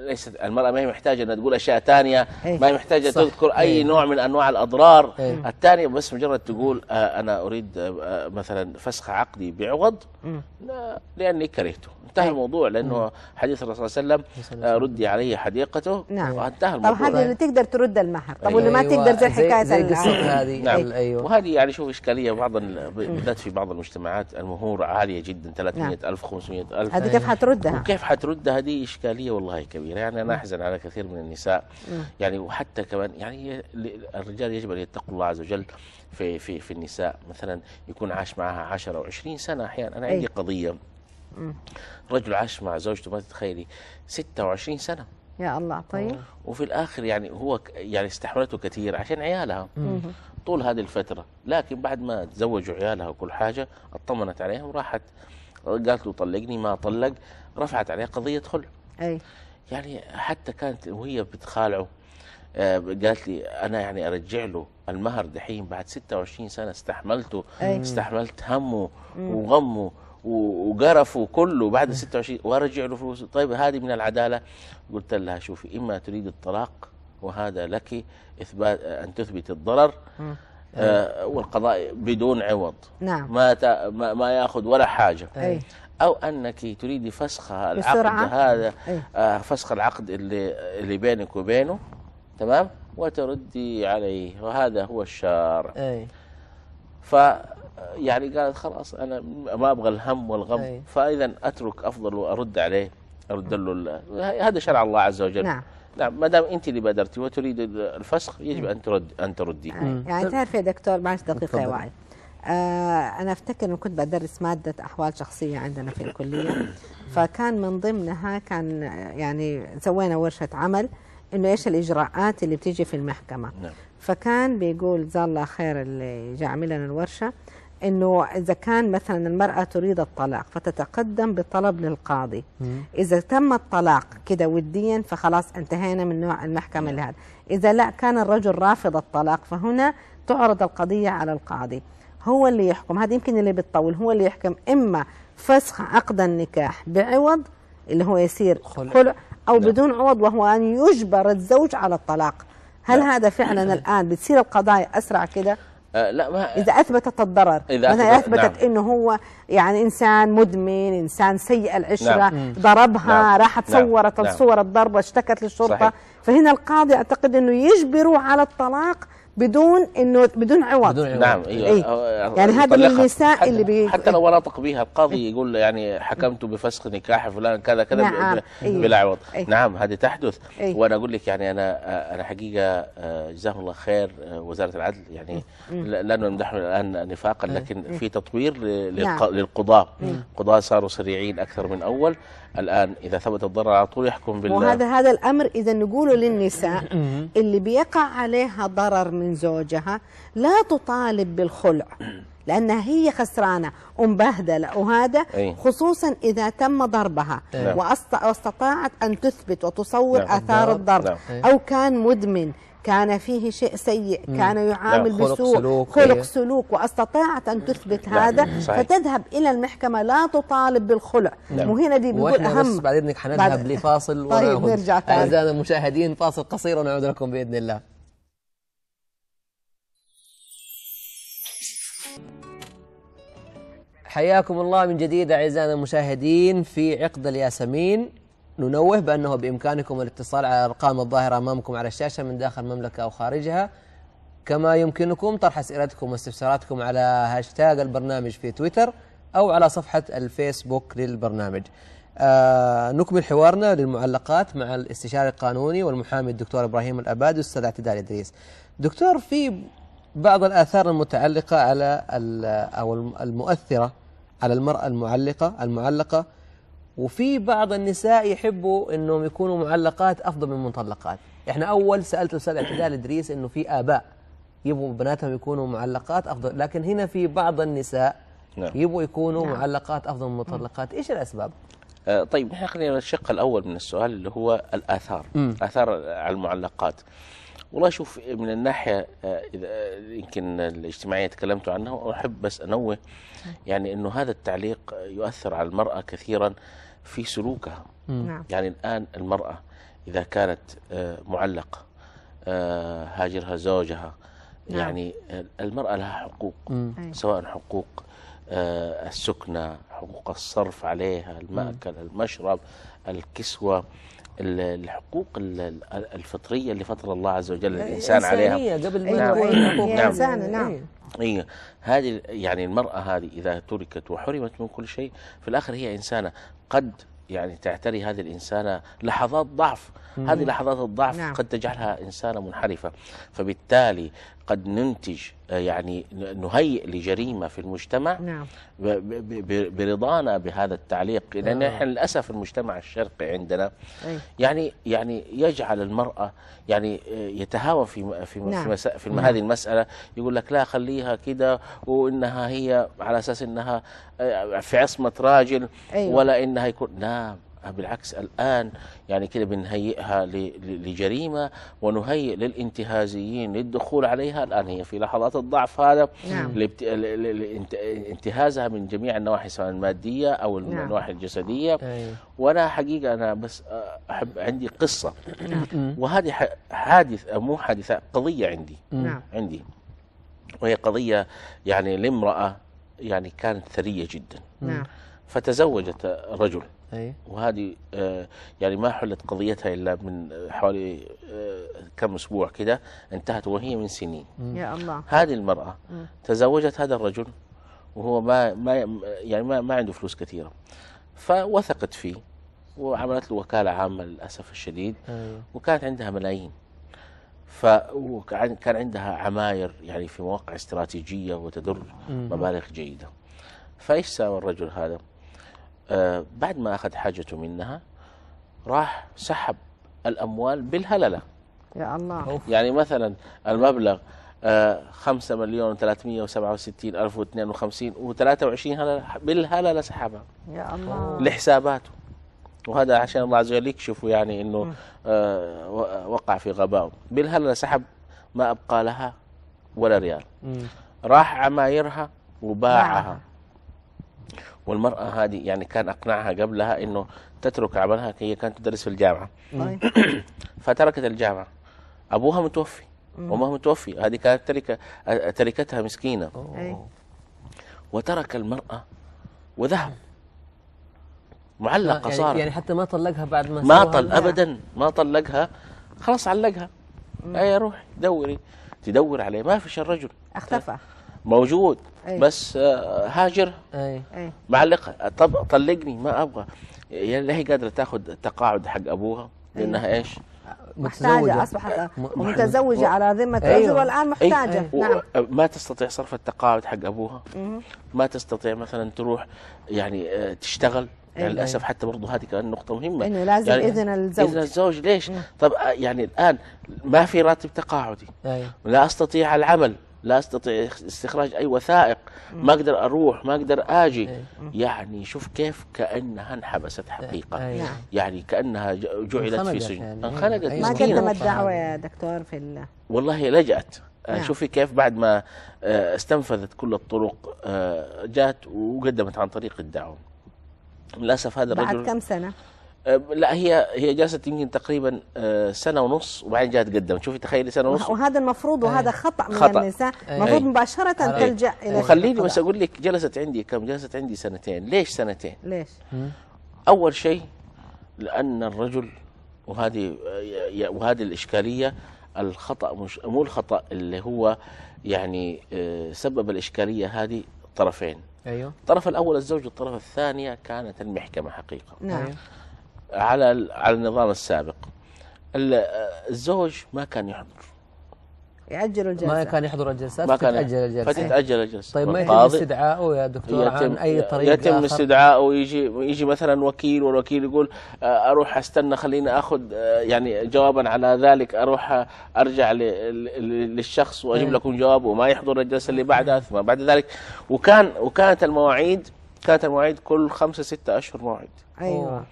ليست المراه ما هي محتاجه انها تقول اشياء ثانيه ما هي محتاجه صح. تذكر اي نوع من انواع الاضرار الثانيه بس مجرد تقول آه انا اريد آه, آه، مثلا فسخ عقدي بعوض لا لاني كرهته انتهى الموضوع لانه حديث الرسول صلى الله عليه وسلم آه ردي علي حديقته نعم وانتهى الموضوع طب هذا اللي تقدر ترد المهر طب أيوة. واللي ما تقدر زي أيوة. حكايه هذه نعم ايوه وهذه يعني شوف اشكاليه بعض بالذات في بعض المجتمعات المهور عاليه جدا 300 نعم. ألف 500 ألف هذه كيف حتردها؟ كيف حتردها دي إشكالية والله كبيرة يعني أنا نعم. أحزن على كثير من النساء نعم. يعني وحتى كمان يعني الرجال يجب أن يتقوا الله عز وجل في في في النساء مثلا يكون عاش معها 10 او 20 سنه احيانا انا عندي إيه. قضيه رجل عاش مع زوجته ما تتخيلي 26 سنه يا الله طيب وفي الاخر يعني هو يعني استحملته كثير عشان عيالها طول هذه الفترة لكن بعد ما تزوجوا عيالها وكل حاجة اطمنت عليها وراحت قالت له طلقني ما طلق رفعت عليه قضية خلع أي. يعني حتى كانت وهي بتخالعه آه، قالت لي انا يعني ارجع له المهر دحين بعد 26 سنه استحملته أي. استحملت همه وغمه وقرفه كله بعد 26 وارجع له فلوسه طيب هذه من العداله قلت لها شوفي اما تريد الطلاق وهذا لك إثبات أن تثبت الضرر آه والقضاء بدون عوض نعم. ما, ما, يأخذ ولا حاجة أي. أو أنك تريدي فسخ العقد هذا آه فسخ العقد اللي, اللي بينك وبينه تمام وتردي عليه وهذا هو الشارع أي. ف يعني قالت خلاص انا ما ابغى الهم والغم أي. فاذا اترك افضل وارد عليه ارد له هذا شرع الله عز وجل نعم. نعم ما دام انت اللي بادرتي وتريد الفسخ يجب ان ترد ان تردي يعني, يعني طيب. تعرفي يا دكتور معلش دقيقه يا وعي آه، أنا أفتكر أنه كنت بدرس مادة أحوال شخصية عندنا في الكلية فكان من ضمنها كان يعني سوينا ورشة عمل أنه إيش الإجراءات اللي بتيجي في المحكمة نعم. فكان بيقول جزاه الله خير اللي جاء عمل لنا الورشة انه اذا كان مثلا المراه تريد الطلاق فتتقدم بطلب للقاضي مم. اذا تم الطلاق كده وديا فخلاص انتهينا من نوع المحكمه اللي اذا لا كان الرجل رافض الطلاق فهنا تعرض القضيه على القاضي هو اللي يحكم هذا يمكن اللي بتطول هو اللي يحكم اما فسخ عقد النكاح بعوض اللي هو يصير خلع او لا. بدون عوض وهو ان يجبر الزوج على الطلاق هل لا. هذا فعلا الان بتصير القضايا اسرع كده آه، لا ما اذا اثبتت الضرر اذا مثلا اثبتت, أثبتت نعم. انه هو يعني انسان مدمن انسان سيء العشره نعم. ضربها نعم. راحت نعم. صورت نعم. صور الضرب واشتكت للشرطه صحيح. فهنا القاضي اعتقد انه يجبره على الطلاق بدون انه بدون عوض بدون عوض نعم إيه. ايوه أي. يعني هذا من النساء اللي بي حتى لو إيه. ناطق بها القاضي يقول يعني حكمت بفسخ نكاح فلان كذا كذا نعم إيه. بلا عوض أي. نعم هذه تحدث أي. وانا اقول لك يعني انا انا حقيقه آه، جزاهم الله خير آه، وزاره العدل يعني لا نمدحهم الان نفاقا لكن في تطوير نعم. للقضاء القضاء صاروا سريعين اكثر من اول الآن إذا ثبت الضرر على طول يحكم بال وهذا هذا الأمر إذا نقوله للنساء اللي بيقع عليها ضرر من زوجها لا تطالب بالخلع لأنها هي خسرانة ومبهدلة وهذا خصوصا إذا تم ضربها نعم. واستطاعت أن تثبت وتصور نعم. آثار نعم. الضرب أو كان مدمن كان فيه شيء سيء مم. كان يعامل خلق بسوء سلوك خلق سلوك واستطاعت ان تثبت هذا صحيح. فتذهب الى المحكمه لا تطالب بالخلع وهنا دي بنقول اهم بس بعد اذنك حنذهب لفاصل طيب نرجع اعزائنا المشاهدين فاصل قصير ونعود لكم باذن الله حياكم الله من جديد اعزائنا المشاهدين في عقد الياسمين ننوه بأنه بإمكانكم الاتصال على الأرقام الظاهرة أمامكم على الشاشة من داخل المملكة أو خارجها كما يمكنكم طرح أسئلتكم واستفساراتكم على هاشتاج البرنامج في تويتر أو على صفحة الفيسبوك للبرنامج آه نكمل حوارنا للمعلقات مع الاستشاري القانوني والمحامي الدكتور إبراهيم الأباد والأستاذ اعتدال إدريس دكتور في بعض الآثار المتعلقة على أو المؤثرة على المرأة المعلقة المعلقة وفي بعض النساء يحبوا انهم يكونوا معلقات افضل من مطلقات احنا اول سالت الاستاذ اعتدال ادريس انه في اباء يبغوا بناتهم يكونوا معلقات افضل لكن هنا في بعض النساء نعم. يبغوا يكونوا نعم. معلقات افضل من مطلقات ايش الاسباب آه طيب نحن خلينا الشق الاول من السؤال اللي هو الاثار م. اثار على المعلقات والله شوف من الناحيه آه، اذا آه، يمكن الاجتماعيه تكلمت عنها واحب بس انوه يعني انه هذا التعليق يؤثر على المراه كثيرا في سلوكها نعم. يعني الآن المرأة إذا كانت آه، معلقة آه، هاجرها زوجها نعم. يعني المرأة لها حقوق مم. سواء حقوق آه، السكنة حقوق الصرف عليها المأكل المشرب الكسوة الحقوق الفطرية اللي فطر الله عز وجل الإنسان عليها قبل نعم. نعم. نعم. إيه. إيه هذه يعني المرأة هذه إذا تركت وحرمت من كل شيء في الآخر هي إنسانة قد يعني تعتري هذه الإنسانة لحظات ضعف هذه لحظات الضعف نعم. قد تجعلها إنسانة منحرفة فبالتالي قد ننتج آه، يعني نهيئ لجريمه في المجتمع نعم. برضانا بهذا التعليق لان آه. احنا للاسف المجتمع الشرقي عندنا أي. يعني يعني يجعل المراه يعني آه، يتهاوى في في نعم. في نعم. هذه المساله يقول لك لا خليها كده وانها هي على اساس انها في عصمه راجل أيوه. ولا انها يكون لا نعم. آه، بالعكس الآن يعني كده بنهيئها لجريمة ونهيئ للانتهازيين للدخول عليها الآن هي في لحظات الضعف هذا نعم. انتهازها من جميع النواحي سواء المادية أو نعم. النواحي الجسدية أيوه. وأنا حقيقة أنا بس آه، أحب عندي قصة نعم. وهذه حادث مو حادثة قضية عندي نعم. عندي وهي قضية يعني لامرأة يعني كانت ثرية جدا نعم. فتزوجت رجل إيه. وهذه آه، يعني ما حلت قضيتها الا من آه، حوالي آه، كم اسبوع كده انتهت وهي من سنين يا الله هذه المراه تزوجت هذا الرجل وهو ما ما يعني ما, ما عنده فلوس كثيره فوثقت فيه وعملت له وكاله عامه للاسف الشديد إيه. وكانت عندها ملايين فكان عندها عماير يعني في مواقع استراتيجيه وتدر مبالغ جيده فايش ساوى الرجل هذا؟ آه، بعد ما أخذ حاجته منها راح سحب الأموال بالهللة يا الله يعني مثلا المبلغ آه، خمسة مليون ثلاثمية وسبعة وستين ألف واثنين وخمسين وثلاثة وعشرين هللة بالهللة سحبها يا الله لحساباته وهذا عشان الله عز وجل يكشفه يعني انه آه، وقع في غباء بالهلله سحب ما ابقى لها ولا ريال راح عمايرها وباعها والمرأة هذه يعني كان أقنعها قبلها أنه تترك عملها هي كانت تدرس في الجامعة طيب. فتركت الجامعة أبوها متوفي وامها متوفي هذه كانت تركة تركتها مسكينة وترك المرأة وذهب آه، معلقة يعني يعني حتى ما طلقها بعد ما ما طل أبدا ما طلقها خلاص علقها أي روحي دوري تدور عليه ما فيش الرجل اختفى موجود أي. بس آه، هاجر أي. معلقه طب طلقني ما ابغى هي لا هي قادره تاخذ تقاعد حق ابوها لانها ايش؟ محتاجة أصبحت متزوجة على ذمة أيوة. رجل والآن محتاجة أيوة. نعم. ما تستطيع صرف التقاعد حق أبوها ما تستطيع مثلا تروح يعني آه، تشتغل يعني أيوة. للاسف حتى برضه هذه كانت نقطه مهمه انه لازم يعني اذن الزوج اذن الزوج ليش؟ طب آه، يعني الان ما في راتب تقاعدي أيوة. لا استطيع العمل لا استطيع استخراج اي وثائق ما اقدر اروح ما اقدر اجي إيه. يعني شوف كيف كانها انحبست حقيقه إيه. إيه. نعم. يعني كانها جعلت في سجن يعني. انخنقت ما قدمت دعوه يا دكتور في والله لجأت نعم. شوفي كيف بعد ما آه، استنفذت كل الطرق آه، جات وقدمت عن طريق الدعوه للاسف هذا الرجل بعد كم سنه أه، لا هي هي جلست يمكن تقريبا أه، سنه ونص وبعدين جاءت تقدم شوفي تخيلي سنه ونص وهذا المفروض إيه. وهذا خطا من خطأ. النساء إيه. المفروض مباشره إيه. تلجا الى وخليني بس اقول لك جلست عندي كم جلست عندي سنتين ليش سنتين ليش اول شيء لان الرجل وهذه وهذه الاشكاليه الخطا مش مو الخطا اللي هو يعني أه، سبب الاشكاليه هذه طرفين ايوه الطرف الاول الزوج والطرف الثانيه كانت المحكمه حقيقه نعم أيوه. على على النظام السابق الزوج ما كان يحضر يأجل الجلسة ما كان يحضر الجلسات ما كان تتأجل الجلسة فتتأجل الجلسة طيب ما يتم استدعائه يا دكتور يتم عن أي طريقة يتم استدعائه يجي يجي مثلا وكيل والوكيل يقول آه، أروح أستنى خليني أخذ آه، يعني جوابا على ذلك أروح آه، أرجع للشخص وأجيب إيه. لكم جواب وما يحضر الجلسة اللي بعدها ثم بعد ذلك وكان وكانت المواعيد كانت المواعيد كل خمسة ستة أشهر موعد أيوه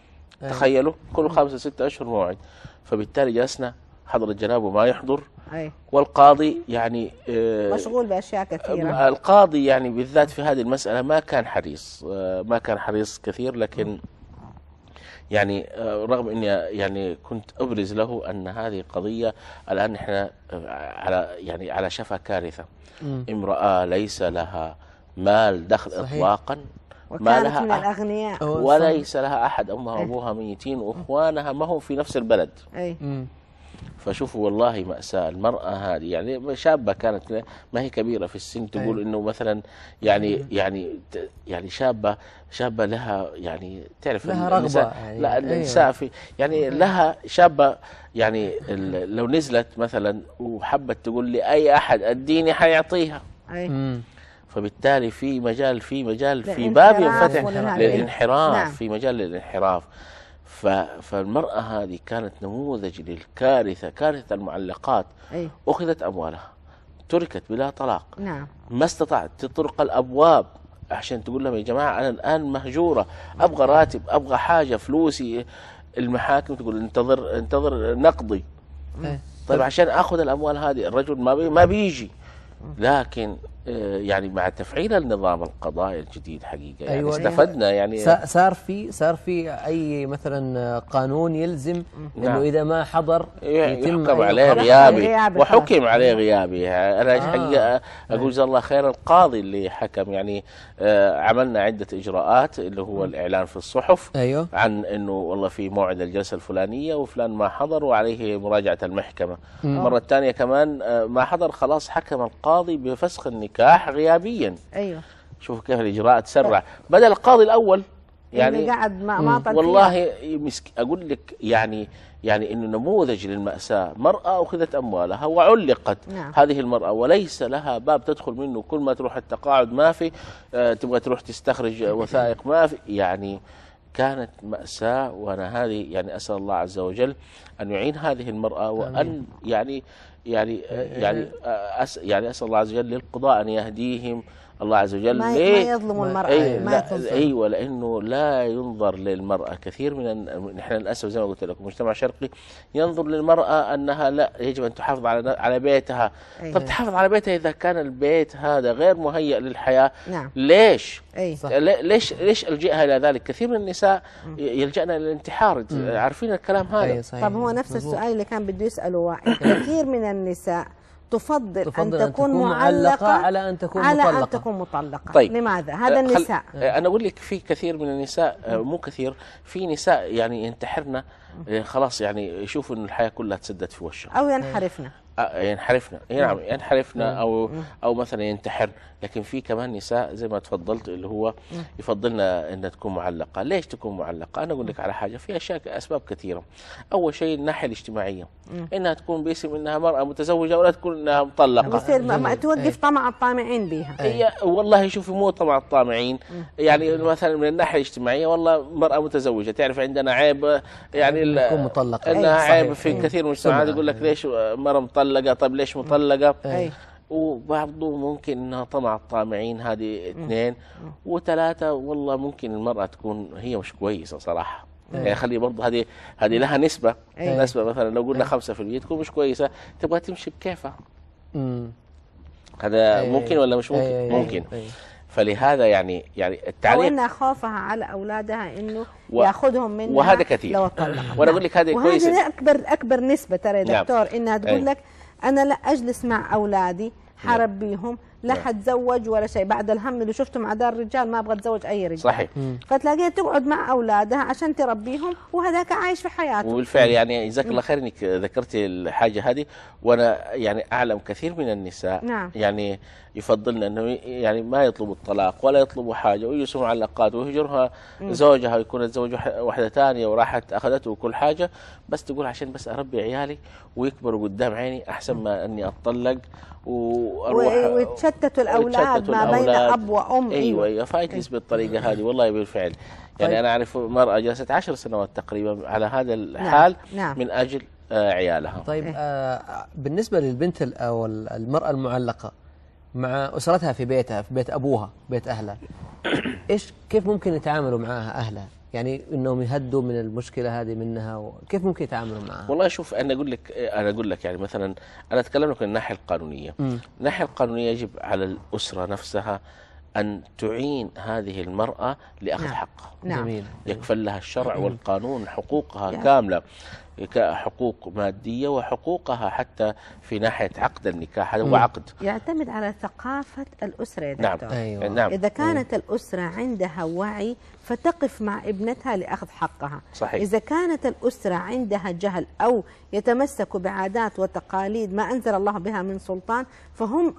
أيوة. تخيلوا كل خمسة ستة أشهر موعد فبالتالي جلسنا حضر الجناب وما يحضر أي. والقاضي يعني آه، مشغول باشياء كثيره آه، القاضي يعني بالذات في هذه المساله ما كان حريص آه، ما كان حريص كثير لكن يعني رغم اني يعني كنت ابرز له ان هذه قضيه الان احنا على يعني على شفا كارثه امراه ليس لها مال دخل صحيح. اطلاقا وكانت لها من الأغنياء وليس لها أحد أمها إيه. وأبوها ميتين وإخوانها ما هم في نفس البلد أي فشوفوا والله مأساة المرأة هذه يعني شابة كانت ما هي كبيرة في السن إيه. تقول أيه. إنه مثلا يعني يعني يعني شابة شابة لها يعني تعرف لها رغبة يعني لا أيوة. النساء في يعني إيه. لها شابة يعني لو نزلت مثلا وحبت تقول لأي أحد أديني حيعطيها أي. فبالتالي في مجال في مجال في باب ينفتح للانحراف نعم. في مجال للانحراف فالمرأة هذه كانت نموذج للكارثة كارثة المعلقات أي. أخذت أموالها تركت بلا طلاق نعم. ما استطاعت تطرق الأبواب عشان تقول لهم يا جماعة أنا الآن مهجورة أبغى راتب أبغى حاجة فلوسي المحاكم تقول انتظر انتظر نقضي إيه. طيب عشان أخذ الأموال هذه الرجل ما ما بيجي لكن آه، يعني مع تفعيل النظام القضائي الجديد حقيقه يعني أيوة استفدنا يعني صار في صار في اي مثلا قانون يلزم نعم. انه اذا ما حضر يتم يحكم عليه غيابي, غيابي وحكم عليه غيابي انا آه. حقيقه اقول جزاه الله خير القاضي اللي حكم يعني آه، عملنا عده اجراءات اللي هو الاعلان في الصحف أيوة. عن انه والله في موعد الجلسه الفلانيه وفلان ما حضر وعليه مراجعه المحكمه المره الثانيه كمان آه، ما حضر خلاص حكم القاضي بفسخ النكاح النكاح غيابيا ايوه شوف كيف الاجراء تسرع بدل القاضي الاول يعني اللي قاعد ما ما والله مسك اقول لك يعني يعني انه نموذج للماساه مراه اخذت اموالها وعلقت نعم. هذه المراه وليس لها باب تدخل منه كل ما تروح التقاعد ما في آه تبغى تروح تستخرج وثائق ما في يعني كانت ماساه وانا هذه يعني اسال الله عز وجل ان يعين هذه المراه وان يعني يعني إيه، إيه، يعني إيه. أس يعني اسال الله عز وجل للقضاء ان يهديهم الله عز وجل ما, يظلم المرأة ايه ما لا أيوة لأنه لا ينظر للمرأة كثير من نحن للأسف زي ما قلت لكم المجتمع الشرقي ينظر للمرأة أنها لا يجب أن تحافظ على على بيتها أيوة. طب تحافظ على بيتها إذا كان البيت هذا غير مهيأ للحياة نعم. ليش؟ صح ليش ليش ألجئها إلى ذلك؟ كثير من النساء يلجأن إلى الانتحار عارفين الكلام هذا أيوة صحيح. طب هو نفس السؤال اللي كان بده يسأله واحد كثير من النساء تفضل, تفضل أن, تكون, أن تكون معلقة على أن تكون على مطلقة أن تكون مطلقة طيب لماذا؟ هذا أه النساء خل... أنا أقول لك في كثير من النساء آه، مو كثير في نساء يعني ينتحرنا آه، خلاص يعني يشوفوا أن الحياة كلها تسدت في وشه أو ينحرفنا آه، نعم. ينحرفنا نعم ينحرفنا او نعم. او مثلا ينتحر لكن في كمان نساء زي ما تفضلت اللي هو نعم. يفضلنا انها تكون معلقه ليش تكون معلقه انا اقول لك على حاجه في اشياء اسباب كثيره اول شيء الناحيه الاجتماعيه انها تكون باسم انها مراه متزوجه ولا تكون انها مطلقه بصير ما توقف إيه. طمع الطامعين بها إيه. هي والله شوفي مو طمع الطامعين يعني مثلا من الناحيه الاجتماعيه والله مراه متزوجه تعرف عندنا عيب يعني تكون مطلقه انها إيه، عيب في كثير من المجتمعات يقول لك ليش مراه مطلقه مطلقه طب ليش مطلقه أي. وبرضه ممكن انها طمع الطامعين هذه اثنين وثلاثه والله ممكن المراه تكون هي مش كويسه صراحه يعني خلي برضه هذه هذه لها نسبه أي. نسبه مثلا لو قلنا 5% تكون مش كويسه تبغى تمشي بكيفها هذا ممكن ولا مش ممكن؟ أيه. ممكن أي. ممكن أي. فلهذا يعني يعني التعليق وان خوفها على اولادها انه و... ياخذهم منها وهذا كثير لو وانا اقول لك هذه كويسه وهذا اكبر اكبر نسبه ترى يا نعم. دكتور نعم. انها تقول أي. لك انا لا اجلس مع اولادي حربيهم لا حتزوج ولا شيء بعد الهم اللي شفته مع دار الرجال ما ابغى اتزوج اي رجال صحيح فتلاقيها تقعد مع اولادها عشان تربيهم وهذاك عايش في حياته وبالفعل يعني جزاك الله خير انك ذكرتي الحاجه هذه وانا يعني اعلم كثير من النساء نعم. يعني يفضلنا انه يعني ما يطلبوا الطلاق ولا يطلبوا حاجه ويجلسوا معلقات ويهجرها زوجها ويكون الزوج واحده ثانيه وراحت اخذته وكل حاجه بس تقول عشان بس اربي عيالي ويكبروا قدام عيني احسن ما اني اتطلق واروح ويتشتتوا الاولاد ما بين اب وام ايوه ايوه فاجلس إيه. بالطريقه هذه والله بالفعل يعني طيب. انا اعرف مراه جلست عشر سنوات تقريبا على هذا نعم، الحال نعم. نعم. من اجل آه، عيالها طيب إيه. آه بالنسبه للبنت او المراه المعلقه مع أسرتها في بيتها في بيت أبوها بيت أهلها إيش كيف ممكن يتعاملوا معها أهلها يعني انهم يهدوا من المشكله هذه منها كيف ممكن يتعاملوا معها؟ والله شوف انا اقول لك انا اقول لك يعني مثلا انا اتكلم لك من الناحيه القانونيه، الناحيه القانونيه يجب على الاسره نفسها أن تعين هذه المرأة لأخذ نعم. حقها نعم. يكفل لها الشرع نعم. والقانون حقوقها نعم. كاملة حقوق مادية وحقوقها حتى في ناحية عقد النكاح هذا هو عقد يعتمد على ثقافة الأسرة يا نعم. دكتور نعم. أيوة. نعم. إذا كانت الأسرة عندها وعي فتقف مع ابنتها لأخذ حقها صحيح. إذا كانت الأسرة عندها جهل أو يتمسك بعادات وتقاليد ما أنزل الله بها من سلطان فهم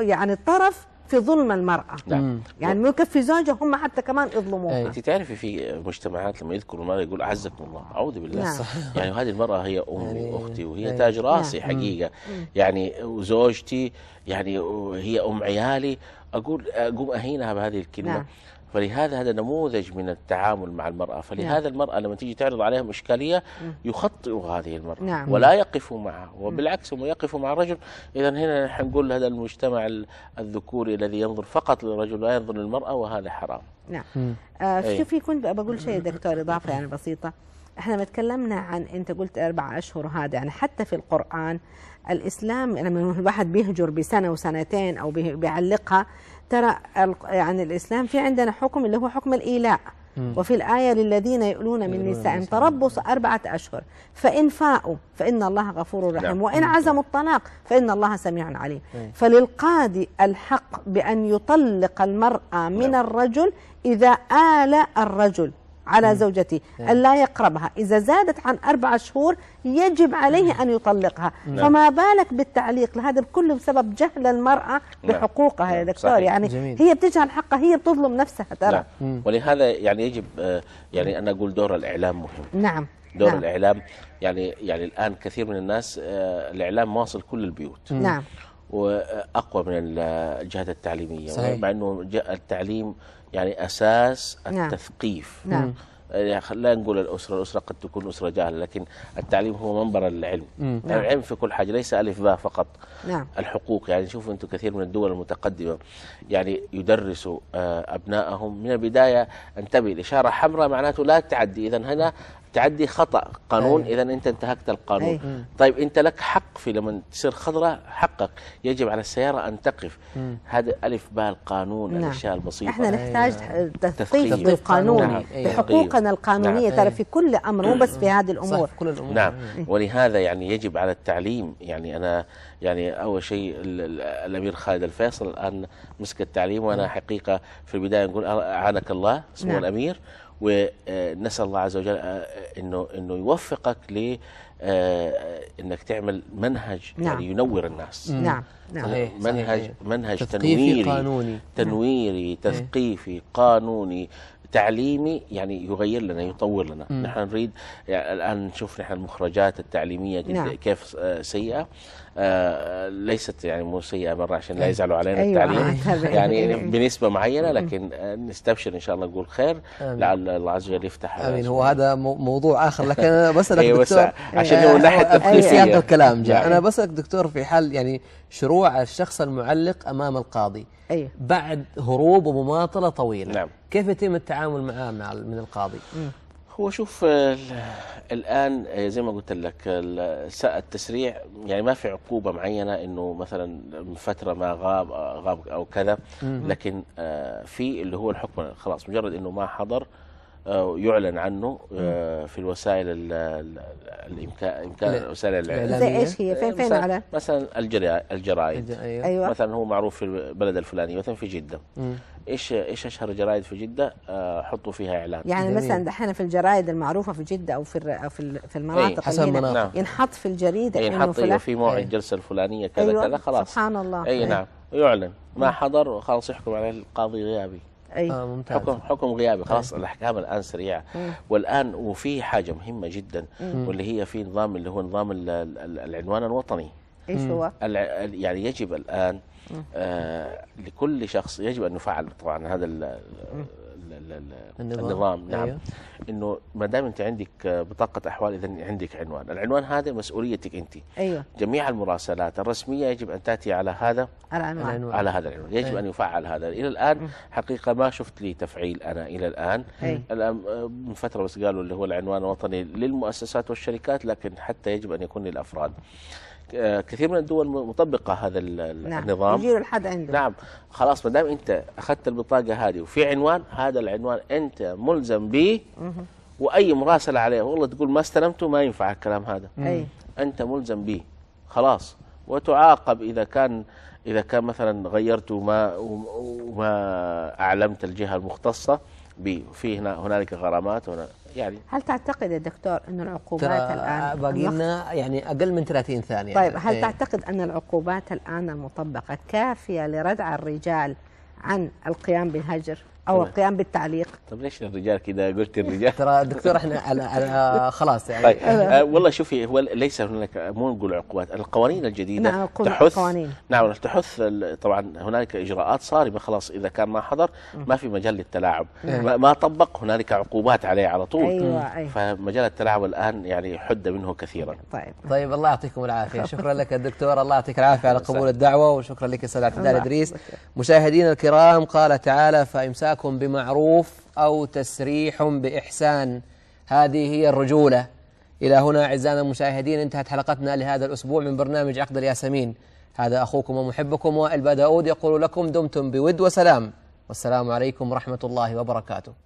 يعني الطرف في ظلم المرأة نعم. يعني مو يكفي زوجها هم حتى كمان يظلموها إيه، انت تعرفي في مجتمعات لما يذكروا المرأة يقول أعزكم الله اعوذ بالله نعم. يعني هذه المرأة هي امي واختي يعني وهي إيه. تاج راسي نعم. حقيقة يعني وزوجتي يعني هي ام عيالي اقول اقوم اهينها بهذه الكلمة نعم. فلهذا هذا نموذج من التعامل مع المرأة فلهذا نعم. المرأة لما تيجي تعرض عليهم إشكالية يخطئوا هذه المرأة نعم. ولا يقفوا معها وبالعكس هم يقفوا مع الرجل إذا هنا نحن نقول هذا المجتمع الذكوري الذي ينظر فقط للرجل لا ينظر للمرأة وهذا حرام نعم آه إيه. شوفي كنت بقول شيء دكتور إضافة يعني بسيطة احنا ما تكلمنا عن انت قلت اربع اشهر هذا يعني حتى في القران الاسلام لما يعني الواحد بيهجر بسنه وسنتين او بيعلقها ترى يعني الإسلام في عندنا حكم اللي هو حكم الإيلاء وفي الآية للذين يؤلون من نساء تربص أربعة أشهر فإن فاؤوا فإن الله غفور رحيم وإن عزموا الطلاق فإن الله سميع عليم فللقاضي الحق بأن يطلق المرأة من نعم. الرجل إذا آل الرجل على زوجتي أن لا يقربها إذا زادت عن اربع شهور يجب عليه أن يطلقها نعم. فما بالك بالتعليق هذا كله بسبب جهل المرأة نعم. بحقوقها يا نعم. دكتور صحيح. يعني جميل. هي بتجهل حقها هي بتظلم نفسها ترى ولهذا يعني يجب آه، يعني أنا أقول دور الإعلام مهم نعم دور نعم. الإعلام يعني يعني الآن كثير من الناس آه، الإعلام واصل كل البيوت نعم واقوى من الجهات التعليميه صحيح. مع انه التعليم يعني أساس نعم. التثقيف نعم. يعني لا نقول الأسرة الأسرة قد تكون أسرة جاهلة لكن التعليم هو منبر العلم نعم. العلم في كل حاجة ليس ألف باء فقط نعم. الحقوق يعني شوفوا أنتم كثير من الدول المتقدمة يعني يدرسوا آه، أبنائهم من البداية انتبه الإشارة حمراء معناته لا تعدي إذا هنا تعدي خطا قانون إيه. اذا انت انتهكت القانون أي. طيب انت لك حق في لما تصير خضراء حقك يجب على السياره ان تقف هذا الف باء القانون نعم. الاشياء البسيطه احنا نعم. نحتاج أيوة. تثقيف القانون نعم. بحقوقنا نعم. القانونيه نعم. ترى في كل امر مو بس في نعم. هذه الامور صح في كل الامور نعم ولهذا يعني يجب على التعليم يعني انا يعني اول شيء الامير خالد الفيصل الان مسك التعليم وانا حقيقه في البدايه نقول اعانك الله اسمه نعم. الامير ونسال الله عز وجل آه، آه، انه انه يوفقك ل آه، انك تعمل منهج يعني نعم. يعني ينور الناس نعم نعم منهج صحيح. منهج تنويري قانوني تنويري نعم. تثقيفي قانوني التعليمي يعني يغير لنا يطور لنا مم. نحن نريد يعني الآن نشوف نحن المخرجات التعليمية نعم. كيف آه، سيئة آه ليست يعني مو سيئة مرة عشان لا يزعلوا علينا أيوة التعليم يعني, يعني بنسبة معينة لكن آه، نستبشر إن شاء الله نقول خير آمين. لعل الله عز وجل يفتح آمين هو هذا موضوع آخر لكن أنا بسألك أيوة دكتور بس عشان هو الناحية التثقيفية الكلام جاء نعم. أنا بسألك دكتور في حال يعني شروع الشخص المعلق أمام القاضي أيه؟ بعد هروب ومماطله طويله نعم. كيف يتم التعامل معاه مع من القاضي مم. هو شوف الان آه، زي ما قلت لك التسريع يعني ما في عقوبه معينه انه مثلا من فتره ما غاب آه، غاب او كذا لكن آه، في اللي هو الحكم خلاص مجرد انه ما حضر يعلن عنه آه، في الوسائل الامكان وسائل الاعلام زي ايش هي فين فين على مثلا الجرائد أيوه. أيوة. مثلا هو معروف في البلد الفلاني مثلا في جده ايش ايش اشهر جرائد في جده آه، حطوا فيها اعلان يعني جميل. مثلا دحين في الجرائد المعروفه في جده او في أو في في المناطق إيه، حسب نعم. ينحط في الجريده إيه، انه ينحط إيه، في موعد جلسه الفلانيه كذا أيوة. كذا خلاص سبحان الله اي نعم يعلن ما حضر خلاص يحكم عليه القاضي غيابي أي. آه ممتاز. حكم حكم غيابي طيب. خلاص أي. الاحكام الان سريعه مم. والان وفي حاجه مهمه جدا مم. واللي هي في نظام اللي هو نظام العنوان الوطني ايش هو؟ يعني يجب الان آه لكل شخص يجب ان يفعل طبعا هذا النظام, النظام. نعم أيوه. انه ما دام انت عندك بطاقه احوال اذا عندك عنوان العنوان هذا مسؤوليتك انت ايوه جميع المراسلات الرسميه يجب ان تاتي على هذا على العنوان على هذا العنوان يجب أيوه. ان يفعل هذا الى الان حقيقه ما شفت لي تفعيل انا الى الان أيوه. الان آه، من فتره بس قالوا اللي هو العنوان الوطني للمؤسسات والشركات لكن حتى يجب ان يكون للافراد آه، كثير من الدول مطبقه هذا نعم. النظام نعم الحد عنده نعم خلاص ما دام انت اخذت البطاقه هذه وفي عنوان هذا العنوان انت ملزم به واي مراسله عليه والله تقول ما استلمته ما ينفع الكلام هذا أي. انت ملزم به خلاص وتعاقب اذا كان اذا كان مثلا غيرت وما وما اعلمت الجهه المختصه به في هنا هنالك غرامات هنا يعني هل تعتقد يا دكتور أن العقوبات الآن آه، باقي لنا يعني أقل من 30 ثانية طيب هل إيه؟ تعتقد أن العقوبات الآن المطبقة كافية لردع الرجال عن القيام بالهجر؟ او القيام بالتعليق طب ليش الرجال كذا قلت الرجال ترى دكتور احنا على على خلاص يعني طيب. آه والله شوفي هو ليس هناك مو نقول عقوبات القوانين الجديده نعم تحث القوانين. نعم تحث طبعا هنالك اجراءات صارمه خلاص اذا كان ما حضر ما في مجال للتلاعب نعم. ما, ما طبق هنالك عقوبات عليه على طول أيوة،, أيوة فمجال التلاعب الان يعني حد منه كثيرا طيب طيب الله يعطيكم العافيه شكرا لك يا دكتور الله يعطيك العافيه على قبول الدعوه وشكرا لك استاذ عبد ادريس مشاهدينا الكرام قال تعالى فامساك إمساك بمعروف أو تسريح بإحسان هذه هي الرجولة إلى هنا أعزائنا المشاهدين انتهت حلقتنا لهذا الأسبوع من برنامج عقد الياسمين هذا أخوكم ومحبكم وائل بداود يقول لكم دمتم بود وسلام والسلام عليكم ورحمة الله وبركاته